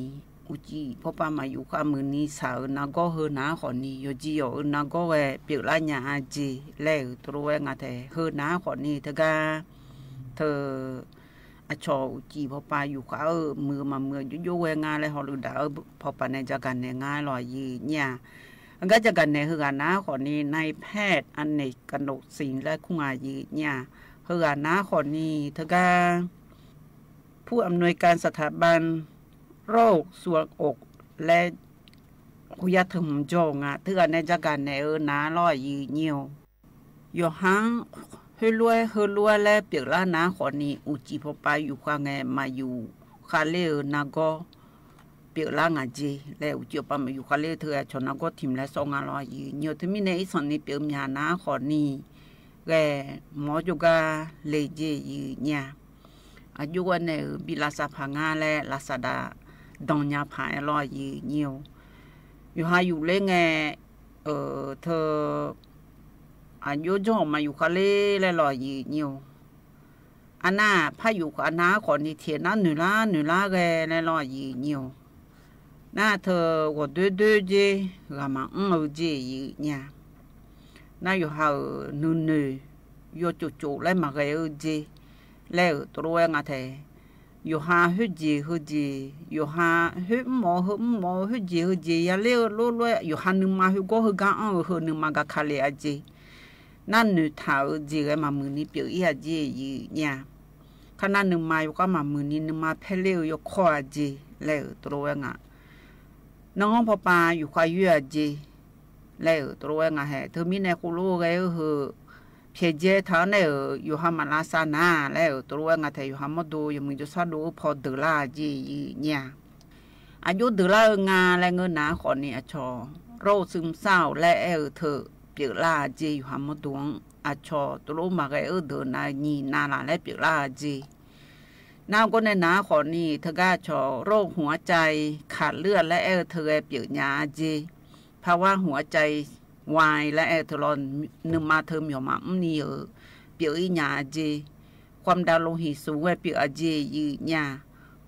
kuji popa ma yuka muni sa na go ho na ho ni yo ji yo na go we pi la nya ji le tro we nga the ho na ho ni ta ga the a cho ji popa yuka ơ mưa mà mưa yo yo we nga le ho lu da popa ne ja kan ne nga lo yi nya ก็จะกันในเฮือนะขอนี้นายแพทย์ อันเนกกนกศิลและคุงอายีเนี่ยเฮือนะขอนี้เธอก็ผู้อำนวยการสถาบันโรคสวนอกและคุยถึงจงอ่ะเธอในจักรในเออนาลอยยืเยียวอยู่ห้างฮลวยฮลวยและเปียกล้านาขอนี้อุจิพอไปอยู่ข้างแงมาอยู่คาเลอนาโกเปียกล้างาจีและอุจิปามาอยู่คาเลเธอชนาโกทิมและสองอร่อยยืเยียวที่มีในสันนี้เปียกมีนาขอนี้แกหมอจุกาเลเจยืเนี่ยอายุวันเนี่ยบิลาสาพังงาและลาสดา đồng nhà phải lo gì nhiều dù hai dù lên nghe ờ, thơ anh à, dù cho mà dù khá lê lê lo gì nhiều anh na, à, phải dù khá na còn đi thiệt na nửa lá nửa lá ghê lê lo gì nhiều na thơ của đôi đôi gì gà mà ông ở gì gì nhà na dù hào nửa nửa dù chủ chủ lên mà ghê ở gì lê ở tôi e ngà thề อยู่หาหุ่จีหุ่จีอยู่หาหุ่หมอหุ่หมอหุ่จีหุ่จียาเลี้ยวลู่ลอยู่หาหนึ่งมาหุ่ก็หุ่กันอ๋อหุ่หนึ่งมากะคาเลียจีนั่นหนึ่งเท้าจีก็มามือนี่เปลียวเอยจีอยู่เนี่ยขนาหนึ่งมาอยู่ก็มามือนี่หนึ่งมาเพลเลีอยวยก้อจีเลี้วตัวเองอ่ะน้องพ่อป้าอยู่ควายเยอจีเลี้วตัวเองอ่ะเหรอเธอมีในคุโรู้ไงเหรอเจเธอเนี้อยู่หามาลาซานาแล้วตัวเองอาเธะอยู่หามาดูยังมีจุดสรุปพอดูละจีเนี่ยอายุดูละงานและเงินหนาคนนี้อชอโรคซึมเศร้าและเออเธอเปลีือละจีอยู่หามาดวงอชอตัวมาเกอเดินในนี่นานและเปลีือละจีน้าก็ในหนาคนนี้เธอก็ชอโรคหัวใจขาดเลือดและเออเธอเปลี่ยอยาจีภาวะหัวใจวายและแอท t อ ư นน o n n ư ơ ม g ma t ม ơ m n h ม mà k h ô ี g n ย i าเจความดันโลหิตสูงและเปียเจยืดยา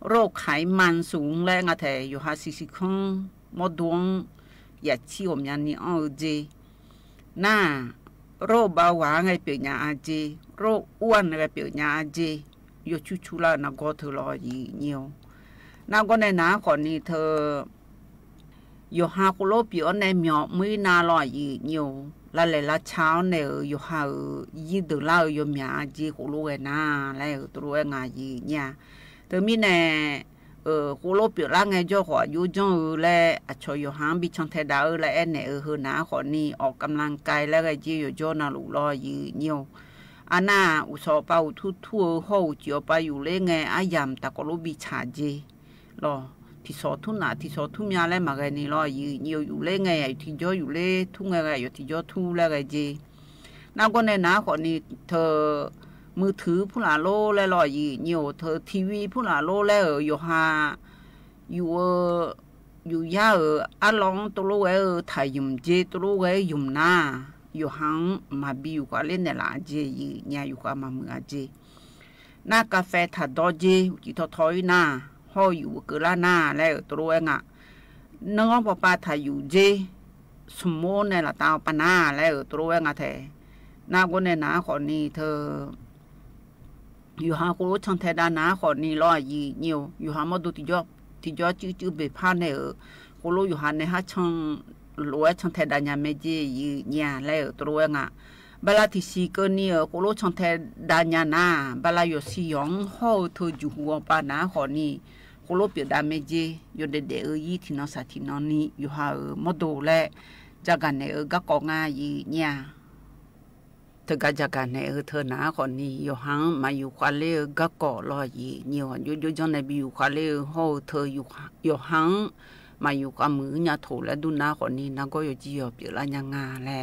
โรคไขมันสูงและงาแทอยู่ฮาซิซิคงมดดวงอยากชี้ผมยันนี้อ้อเจน้าโรคเบาหวานไงเปียยาเจโรคอ้วนไงเปียยาเจอยู่ชุชุลานก็เธอรอยีเนียวนาก็ในน้าขอนี้เธออยู่หากุโรปอยู่ในหมีอมือนาลอยอยู่แล้วเลยละเช้าเนี่ยอยู่หายี่ดืเล่าอยู่หมียจีกุโลเอนาแล้วตัวเองายีเนี่ยตัวมีเนี่ยเออกุโลปอยู่ร่างไงจ้าขออยู่จังเออและอัจฉริย่หางบิชังเทดาเลยเนี่ยเออหน้าขอนี่ออกกำลังกายแล้วไงจีอยู่จ้าหน้าลุลอยอยืเนี่ยอันน่ะอุสอเป่าทุ่ทั่วหูเจียไปอยู่เลยไงอายามตะกุลุบิชาจีรอที่สอ thu ่ à thì số t h ม nhà lại mà cái này lo nhiều dù lấy n g à ี thì cho ่ ù lấy thu ngày ngày thì cho t h ล là c á จีน nào con này nào h น này เธอมือถือผู้หลาโลเละล่ะยูเยวเธอทีวีผู้หลาโลเละออยู่ฮะอยู่อยู่ย่าเอออาลงตัวโลเออถ่ายยุ่มเจตัวโลเออยุ่มน่ะอยู่หังมาบิอยู่กับเล่นในหลาเจยีเนี่ยอยู่กับมาเมือเจหน้ากาแฟถัดดอเจอยู่ทอทอยหน้าพ่ออยู่กลาหน้า แล้วตัวเองอ่ะน้องพ่อป้าถ่ายอยู่เจ สมมเนี่ยละตาปนาแล้วตัวเองอ่ะ แทน้ากนเนี่ยนะขอนี่เธอ อยู่หากูรู้ชงแทดานาขอนี่รอยีเนียวอยู่หามาดูที่ยอดที่ยอดจื้อจื้อเบพานเนี่ยกูรูอยู่หาในฮะช่างรวยช่างแทดานยาเมจียีเนียแล้วตัวเองอ่ะบลาที่สี่ก็เนี่ยกูรู้ชางแทดานยานา บลาอยู่สียองเ้าเธออยู่หัวปานาขอนี่ฮโลปิดามเจยเดเดอยีที่นอสัทินอนี้อยู่หาอมดูแลจากันเนอก็กองอายีเนี่ยถึงกจากันเนอเธอหนาคนนี้อยู่หางมาอยู่ควาเลอก็กอลอยีเนี่ยอยู่ยุจนในอยู่ควาเลอหเธออยู่อยู่หางมาอยู่กับมือเนี่ยถูแล้วดูน้าคนนี้นั่งก็อยู่จีอบอยู่ละยังงานแหละ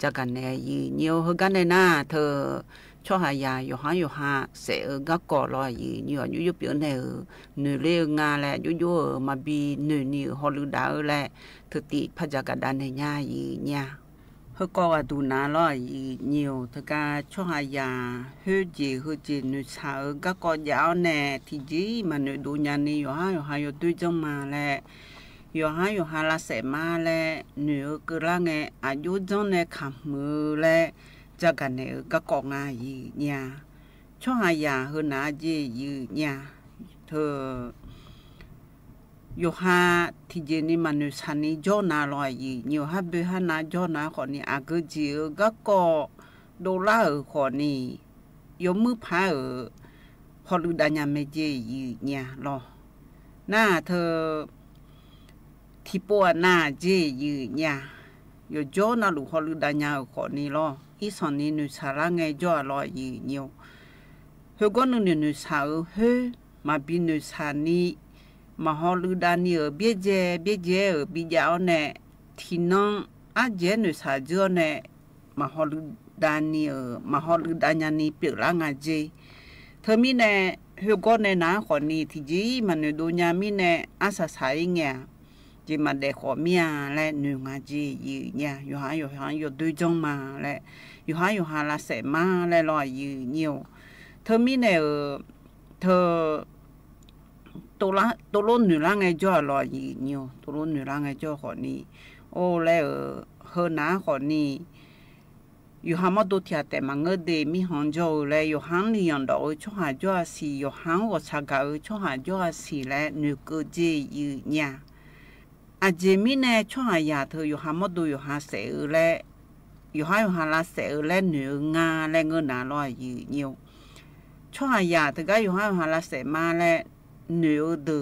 จากันเนอย่เนี่ยเฮกันเนอหน้าเธอ cho hà ya yo ha yo ha sẽ gác cỏ lo gì như ở như biểu này nữ lê nga là như như mà bị nữ nữ họ lưu đá là thực tế phát ra cả đàn này nha gì nha hơ có à tu ná lo gì nhiều thực ra cho hà ya hơ gì hơ gì nữ sao gác cỏ giáo nè thì gì mà nữ đồ nhà này yo ha yo ha yo tôi trong mà là yo ha yo ha là sẽ mà là nữ cứ là nghe à yo trong này khám mưa là จากันเนี่ยก็กองอายีเนี่ยช่วงอายาเฮนาเจยืเนี่ยเธอโยฮาที่เจนี่มันอยูันนี้ยอนาลอยยีโยฮาเบฮานาย่อนาคนนี้อากจีก็ก็โดล่าเออคนนี้ยมือพาเออพอลูดานยามเจยีเนี่ยรอหน้าเธอที่ปัวหน้าเจยืเนี่ยโยโจนาลูพอลุดานยาคนนี้รอ đi sang nè nụ xả là ngay cho là gì nhiều hơi có nụ nụ xả ở hơi mà bị nụ xả nì mà họ lư đa nì ở biết dễ biết dễ ở bị giáo nè thì nó á dễ nụ xả cho nè mà họ lư đa nì ở mà họ lư đa nhà nì biết là ngay dễ thơ mi nè hơi có nè ná khỏi nì thì gì mà nụ đồ nhà mi nè á xả xả nghe จีมาเด็กขอเมียและหนึ่งอาจีอยู่เนี่ยอยู่หาอยู่หาอยู่ดูจงมาและอยู่หาอยู่หาละเสมาและลอยอยู่เนี่ยเธอมีเนี่ยเธอตัวละตัวล้นหนึ่งละไงจ้าลอยอยู่เนี่ยตัวล้นหนึ่งละไงจ้าคนนี้โอ้แล้วเฮน้าคนนี้อยู่หามาดูที่อแต่มันเงเดมีหันจ่อเลยอยู่หางนี่ยังดอกช่วหาจ่อสีอยู่หางว่าชากาช่วหาจ่อสีและหนึ่ก็จีอยู่เนี่ยอาเจมี่เน่ช่วงอายาเธออยู่หามดูอยู่หาเสือแล้อยู่หาอยู่หาลาเสือและเหนืองาและเงินนาลอยอยู่เนียช่วงอายาเธอก็อยู่หาอยู่หาลาเสือมาและเหนือดู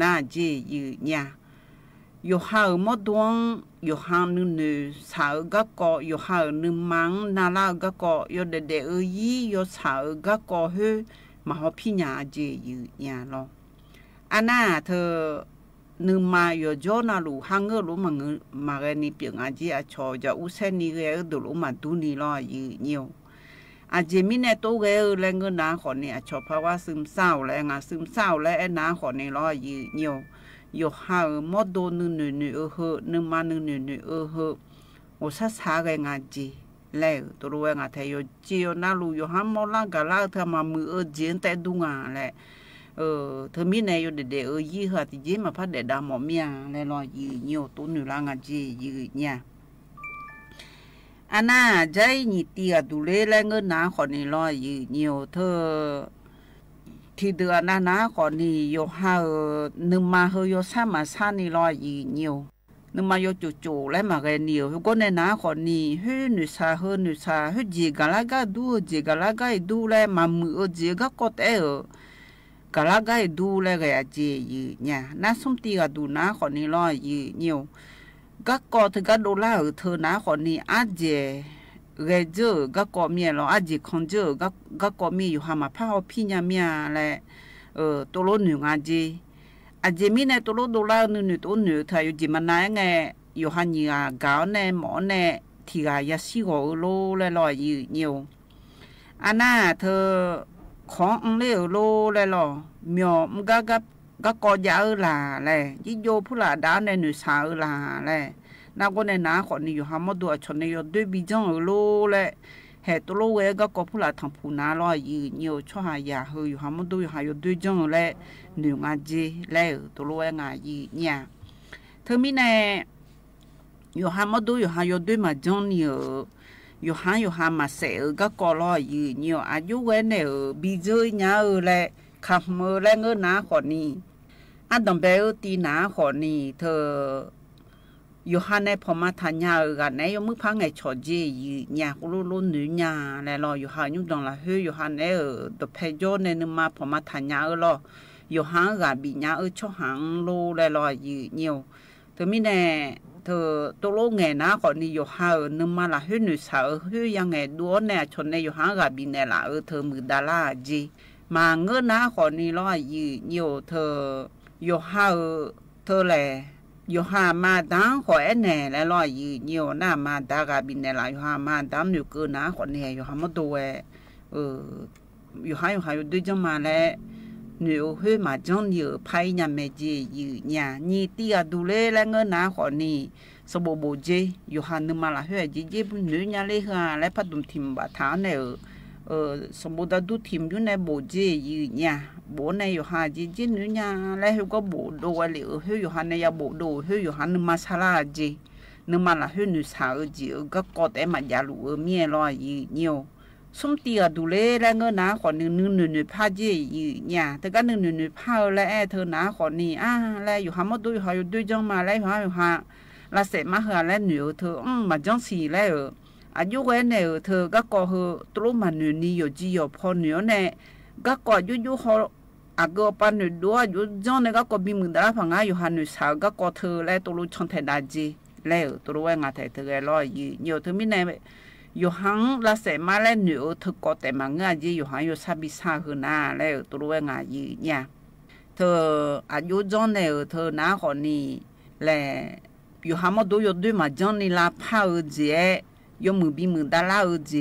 นาเจอยู่เนียอยู่หาหมดวงอยู่หาหนึ่งหนึ่งสาวก็ก็อยู่หาหนึ่งมังนาลาก็ก็อยู่เด็ดเดือยี่อยู่สาวก็ก็เฮ่มาหอบพี่ยาเจอยู่เนียล่ะอันนั้นเธอ numa yo jona lu hanga lu mang ma ga ni pi nga ji a cho ja u se ni ge du lu ma du ni lo yi nhiều à chỉ mình này tôi cái lên cái ná khó này cho phá qua sớm sau lại ngà sớm sau lại cái ná khó này lo gì nhiều yo ha mo do nu nu nu ơ hơ nu ma nu nu nu ơ hơ ô sa sa cái ngà gì lại tôi rồi ngà thấy yo chỉ yo na lu yo ha mo la gà la thà mà mưa ở diễn tại đúng à lại ờ thơ mi này để để ở gì hả thì gì mà phát để đào mỏ mía này lo gì nhiều tố nữ lang à gì gì nha Anna dây nhị tia đủ à, lê lên ngân ná khỏi này lo gì nhiều thơ thì từ Anna à, ná khỏi này yo ha ờ, nhưng mà hơi yo sa mà sa này lo gì nhiều nhưng mà yo chủ chủ lấy mà cái nhiều có này ná khỏi này hơi nữ sa hơi nữ sa hơi gì là cái du gì là cái du lấy mà mưa gì các có thể ở cả lá cái đu là cái gì gì na xong ti cái đu na khỏi ni nhiều các con thì các đô la ở thơ na khỏi ni á cái chữ các con miệng lo á không chữ các các con miệng hàm mà phao phi nhà miệng lại ờ tôi lo nhiều á gì mi này tôi lo đô la nữa nữa tôi gì mà nãy nghe yêu hàng gì à gạo này mỏ này thì à ya xí gọi lo lo nhiều anh à na ของอังเลวโลเลยหรอหมอมกะกะก็กอยาเอลาเลยยิโยผู้ลาดานในหนูสาวลาเลยนาก็ในนาขอนี่อยู่หามดูอชนในยด้วยบีจังโลเลยဟဲ့တလို့ဝဲကကပူလာထံပူနာလောယူညိုချွာယာဟူယူဟမဒူယူဟာယူဒူဂျုံလဲနူငါဂျီလဲတလို့ဝဲငါယူညာသမီးနဲ့ယူဟမဒူယူဟာယူဒူမဂျုံနီယော yo ha yo ha mà sẽ ở các cô lo gì nhiều à chú quên nè ở bây giờ nhà ở lại khám mơ lại ngỡ ná khó nì à đồng bé ở tí ná khó nì thờ yo ha nè phò mà thà nhà ở gần nè yo mức phá ngày trò gì gì nhà của lô lô nữ nhà lại lo yo ha nhưng đồng là hư yo ha nè ở đồ phê cho nè nhưng mà phò mà thà nhà ở lo yo ha gà bị nhà ở cho hàng lô lại lo gì nhiều thờ mi nè เธอตัวโลกเงนะกอนนี้อยู่หาเออนึมาละหื้อหนงสาวหื้อยังไงดัวเนี่ยชนเนี่ยอยู่หากับบินเนี่ยละเออเธอมือดาราจีมาเงินนะาคอนนี้ร้อยยี่อยู่เธออยู่หาเออเธอแหละยูฮามาดังขอแอนีน่และลอยยื่เยูหน้ามาดากับินเนี่ยละยูฮามาดังอยู่เกินนะขอนน่ยูฮามาดูวเออยูฮายูฮาอยู่ด้วยจังมาแล้ว nếu hơi mà chọn nhiều phải nhà mẹ chị nhiều nhà như tia đủ lệ là người nào họ nì số bộ bộ chị dù hà nữ mà là hơi chị chị nữ nhà lệ hà lại phát đồng tiền bà thả này ở ở sau bộ đã đủ tiền dù này bộ chị nhiều nhà bộ này dù hà chị chị nữ nhà lại hơi có bộ đồ ở liệu hơi dù hà này là bộ đồ hơi dù hà nữ mà sao là chị nữ mà là hơi nữ sao ở chị ở các cô té mà giả lụ ở mía lo nhiều ส送地啊，都嘞那个哪好呢？你你你怕这一呀？这หนึ่ง嘞？哎，他哪好呢？啊，嘞有哈么多有哈有对象嘛？嘞有哈有哈，那谁嘛哈嘞女儿าแล้วเธอายุเว้นเนี่ยเธอก็ก็เือตุุมหนอยู่นี่อยู่จีอยู่พอเนี่ยเนี่ยก็ก่อยู่อยู่เขาอาก็ปันหนู่ด้วยอยู่จังเนี่ยก็ก็มีมือดาฟังอาอยู่หันอยูสาวก็ก็เธอแล้วตัวรูชนแทนดาจีแล้วตัวรูว่างานแตเธอแล้วอยู่เยอะเธอไม่เนี่ย有行那什么嘞？女儿头高的嘛，我也有行有差比差去哪嘞？都罗我也呀，头啊有种嘞，头哪好呢？嘞，有行么都有对嘛，讲你啦怕儿子，有母比母大啦儿子，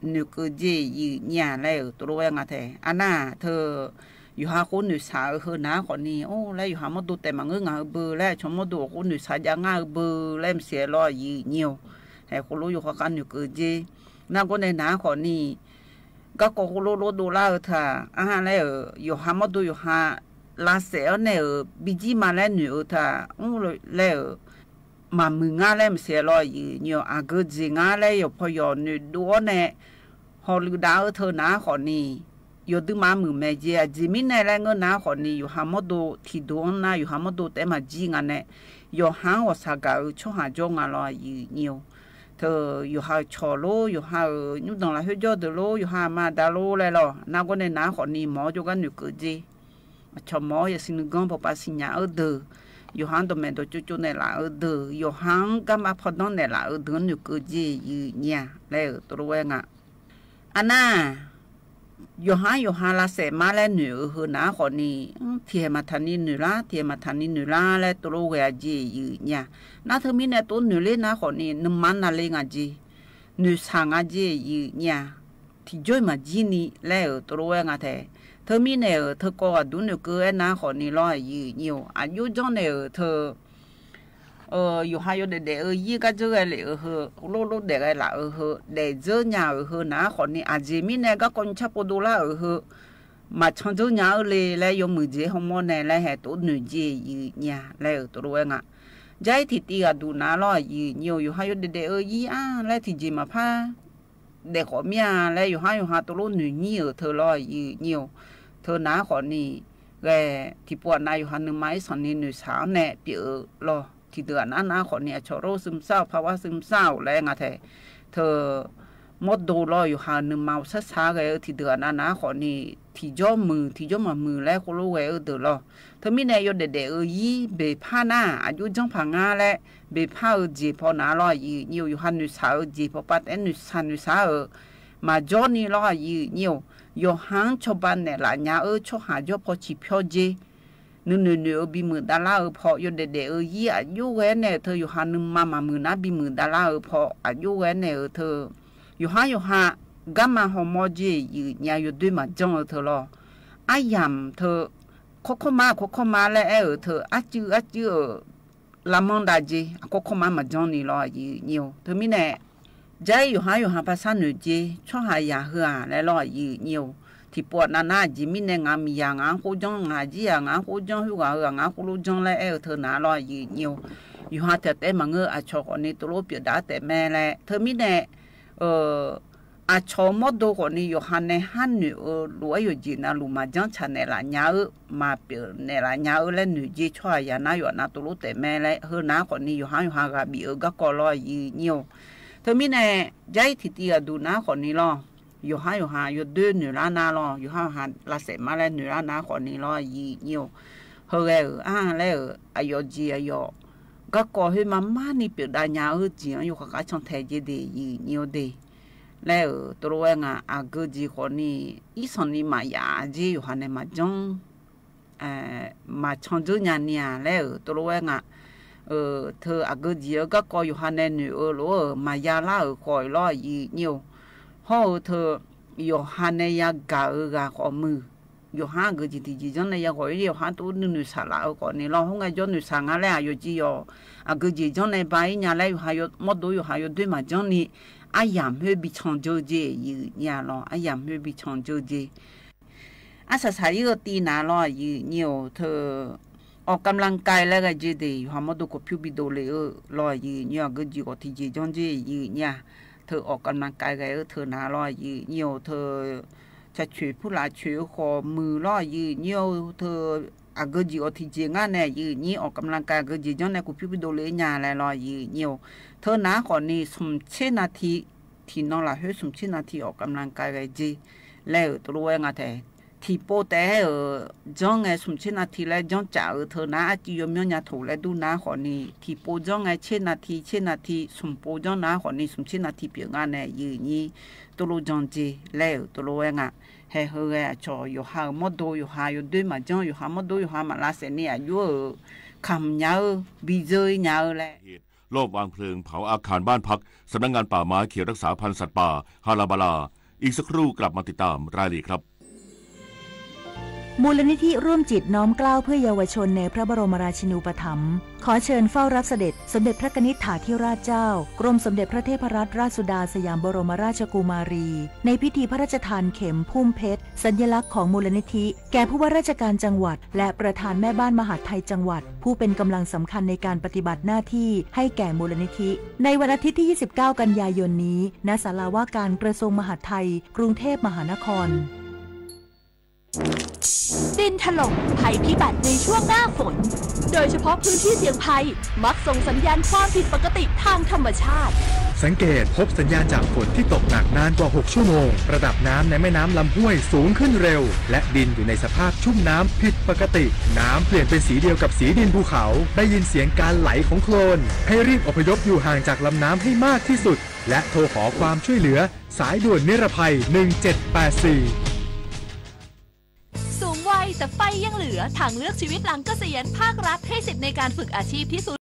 女个子也呀嘞，都罗我的啊那头。อายุจเลลยธอนนคีแ้วู่หาเอคนหนูสาเฮนนะคนนี้โอ้แล้วอยู่หามาดูแต่มาเงื่อนเงาเบอร์แล้วชมมาดูคนหนูสายังงาเบอร์แล้วเสียรอยยีเนียวให้คุรู้อยู่ก้อกันอยู่กือเจีนั่นก็ในหนาขอนี่ก็คุรู้รู้ดูแลเธออาหารเนี่ยอยู่หามาดูอยู่หาลาเสอเนี่ยบีจีมาแล้วหนูเธออู้เลยมามึงอะไรไม่เสียรอยเนี่ยอาเกูจีอะไรอยู่พยอหนูดูเนี่ยหอลูดาเธอหนาขอนี่อยู่ดูมามือแม่เจียจีมินเนี่ยเงินน้าคนนี้อยู่หามดูที่ดูน้าอยู่หามดูแต่มาจีงันเนี่ยอยู่หางว่าสักก็ช่วยหาจงอะไรอยู่เนี่ย thờ yêu hà chò lô yêu hà nhưng đồng là hơi cho từ lô yêu hà mà đã lô lại lo na con này na họ ni mò cho cái nữ cử gì mà chò mò ya xin gom bỏ ba xin nhà ở từ yêu hà đồng mình đồ chú chú này là ở từ yêu hà cái mà phật đó này là ở từ nữ cử gì nhà lại ở tôi quên à anh à Johan Johan la se male nu hu na ho ni tie ma thani nu la tie ma thani nu la le to lo ga ji yu nya na thu mi ne to nu le na ho ni nu man na le nga ji nu sa nga ji yu nya ti joi ma ji ni le to lo ga the thu mi ne thu ko du nu ko na ho ni lo yu nyu a yu jo ne thu ờ dù hai yo để để ơi y cái chỗ cái lệ hơ lô lô để cái là ở hơ để giờ nhà ở hơ ná còn ni à gì mi này các con chắp đô la ở hơ mà trong chỗ nhà ở lệ lại yo mười không mua này lại hệ tổ nữ gì nhà lại ở tổ rồi ngạ giải thì tia đủ ná lo y nhiều dù hai yo để để ơi y à lại thì gì mà pha để khỏi mía lại dù hai dù hai tổ lô nữ nhi ở thơ lo y nhiều thơ ná còn ni về thì bọn này dù hai nữ máy sẵn nên nữ sáu nè bị lo ที่เดือนนั้นนะคนเนี่ยชโรซึมเศร้าภาวะซึมเศร้าแรงอะแทเธอมดดูรออยู่หานึ่งเมาช้าๆไเอยที่เดือนนั้นนะคนนี้ที่ย่อมือที่ย่อมมือแล้วคนรู้ไเออเดือรอเธอมีแนยเด็ดเออยี่เบผ้าหน้าอายุจังผางาและเบผ้าเออจีพอหนาลอยยี่ยิวอยู่หันนุสาเออจีพอปัดเอ็นนุสันนุสาเออมาจอนนี่ลอยยี่ยิวยอหันชบันเนี่ยหลานยาเออชอบหายอพอชีพอเจ nu nu nu bị mượn da la ở phò yo đệ đệ ở yi à yo ghé nè thơ yo hà nương mà mà mượn á bị mượn đá la ở phò à yo ghé nè ở thơ yo hà yo hà gam mà họ mò gì yo nhà yo đuôi mà trong ở thơ lo à yam thơ khó khó mà khó khó mà lẽ ở thơ à chữ à chữ ở làm mong đại gì khó khó mà mà trong này lo gì nhiều thơ mi nè dạy yo hà yo hà ba san nữa gì cho hà nhà hư à lẽ lo gì nhiều ti po na na ji mi ne nga mi ya nga ho jong nga ji ya nga ho jong hu ga nga ho lu jong le e tho na lo yi nyu yu ha te te ma nge a cho ko ni to lo pi da te me le tho mi ne ờ a cho mo do ko ni yo han ne han ni o lo yo ji na lu ma jang cha ne la nya u ma pi ne la nya u le nu ji cho ya na yo na to lo te me le ho na ko ni yo ha yo ha ga bi ga ko lo yi nyu tho mi ne jai ti ti a du na ko ni lo อยู่ห้าอยู่ห้าอยู่ดื้อหนูล้านนาลออยู่ห้าห้าลาเสมาแล้วหนูล้านนาขอนี่ลอยีนิวเฮเอออ่าแล้วอายอจีอายอก็ก่อให้มาม่านี่เปิดดานยาเออจีอยู่ข้างช่องแทจีดียีนิวดีแล้วตัวเองอ่ะอากูจีคนนี้อีสอนนี่มายาจีอยู่หันมาจงเอ่อมาชงจุญานี่แล้วตัวเองอ่ะเออเธออากูจีก็ก่ออยู่หันในหนูเออรู้มายาล่าเออคอยล่อยีนิว后头约翰呢也搞个搞么？约翰个就提起讲呢，也搞约翰都努努啥啦？搞呢，然后个叫努啥个嘞？又只要啊个就讲呢，把人家嘞又还要么多又还要对嘛讲呢？啊，养会比长久些，有伢咯，啊养会比长久些。啊，实在一个低难咯，有有头。ออกกำลังกายแล้วก็จะได้ความมั่นคงผิวบิดเลยเออลอยยืนเนี่ยก็จะก็ที่จะจ้องจะยืนเนี่ยธอออกกำลังกายไงเธอนาลอยยืเหี่ยวเธอ จะช่วยผู้ลาช่วยขอมือลอยยืเหี่ยวเธออาเกจีอทีเจงานแน่ยืนี่ออกกำลังกายเกจีย้อนในกูพี่ไปดูเลยญาอะไรลอยยืเหี่ยวเธอนาขอนี่สมเชนาทีที่น้องละเฮ้สมเชนาทีออกกำลังกายไงจีแล้วตัวเองอ่ะแท่ที่โปเตอจองไอสมเชนาทีแล้วจองจ่าเออเธอนาจียมยนยาถูแล้วดูนาคนนี้ที่โปจองไอเชนาทีเชนาทีสมโปจองนาคนนี้สมเชนาทีเปลี่ยนงานเนี่ยยืนยี่ตัวจองจีแล้วตัวเองอ่ะเฮ้เฮ้ไอจ่ออยู่หาหมดดูอยู่หาอยู่ด้วยมาจองอยู่หาหมดดูอยู่หามาลาเซเนียอยู่คำเงาบีเจยเงาเลยรอบวางเพลิงเผาอาคารบ้านพักสำนักงานป่าไม้เขียวรักษาพันธุ์สัตว์ป่าฮาราบาลาอีกสักครู่กลับมาติดตามรายละเอียดครับมูลนิธิร่วมจิตน้อมเกล้าเพื่อเยาวชนในพระบรมราชินูปถัมภ์ขอเชิญเฝ้ารับเสด็จ สมเด็จพระกนิษฐาธิราชเจ้า กรมสมเด็จพระเทพรัตนราชสุดาสยามบรมราชกุมารี ในพิธีพระราชทานเข็มพุ่มเพชรสัญลักษณ์ของมูลนิธิ แก่ผู้ว่าราชการจังหวัดและประธานแม่บ้านมหาไทยจังหวัด ผู้เป็นกำลังสำคัญในการปฏิบัติหน้าที่ให้แก่มูลนิธิ ในวันอาทิตย์ที่ 29 กันยายนนี้ ณศาลาว่าการกระทรวงมหาดไทยกรุงเทพมหานครดินถล่มภัยพิบัติในช่วงหน้าฝน โดยเฉพาะพื้นที่เสี่ยงภัย มักส่งสัญญาณความผิดปกติทางธรรมชาติ สังเกตพบสัญญาณจากฝนที่ตกหนักนานกว่า 6 ชั่วโมง ระดับน้ำในแม่น้ำลำห้วยสูงขึ้นเร็ว และดินอยู่ในสภาพชุ่มน้ำผิดปกติ น้ำเปลี่ยนเป็นสีเดียวกับสีดินภูเขา ได้ยินเสียงการไหลของโคลน ให้รีบอพยพอยู่ห่างจากลำน้ำให้มากที่สุด และโทรขอความช่วยเหลือสายด่วนนิรภัย 1784สูงวัยแต่ไฟยังเหลือทางเลือกชีวิตหลังเกษียณภาครัฐให้สิทธิ์ในการฝึกอาชีพที่สูด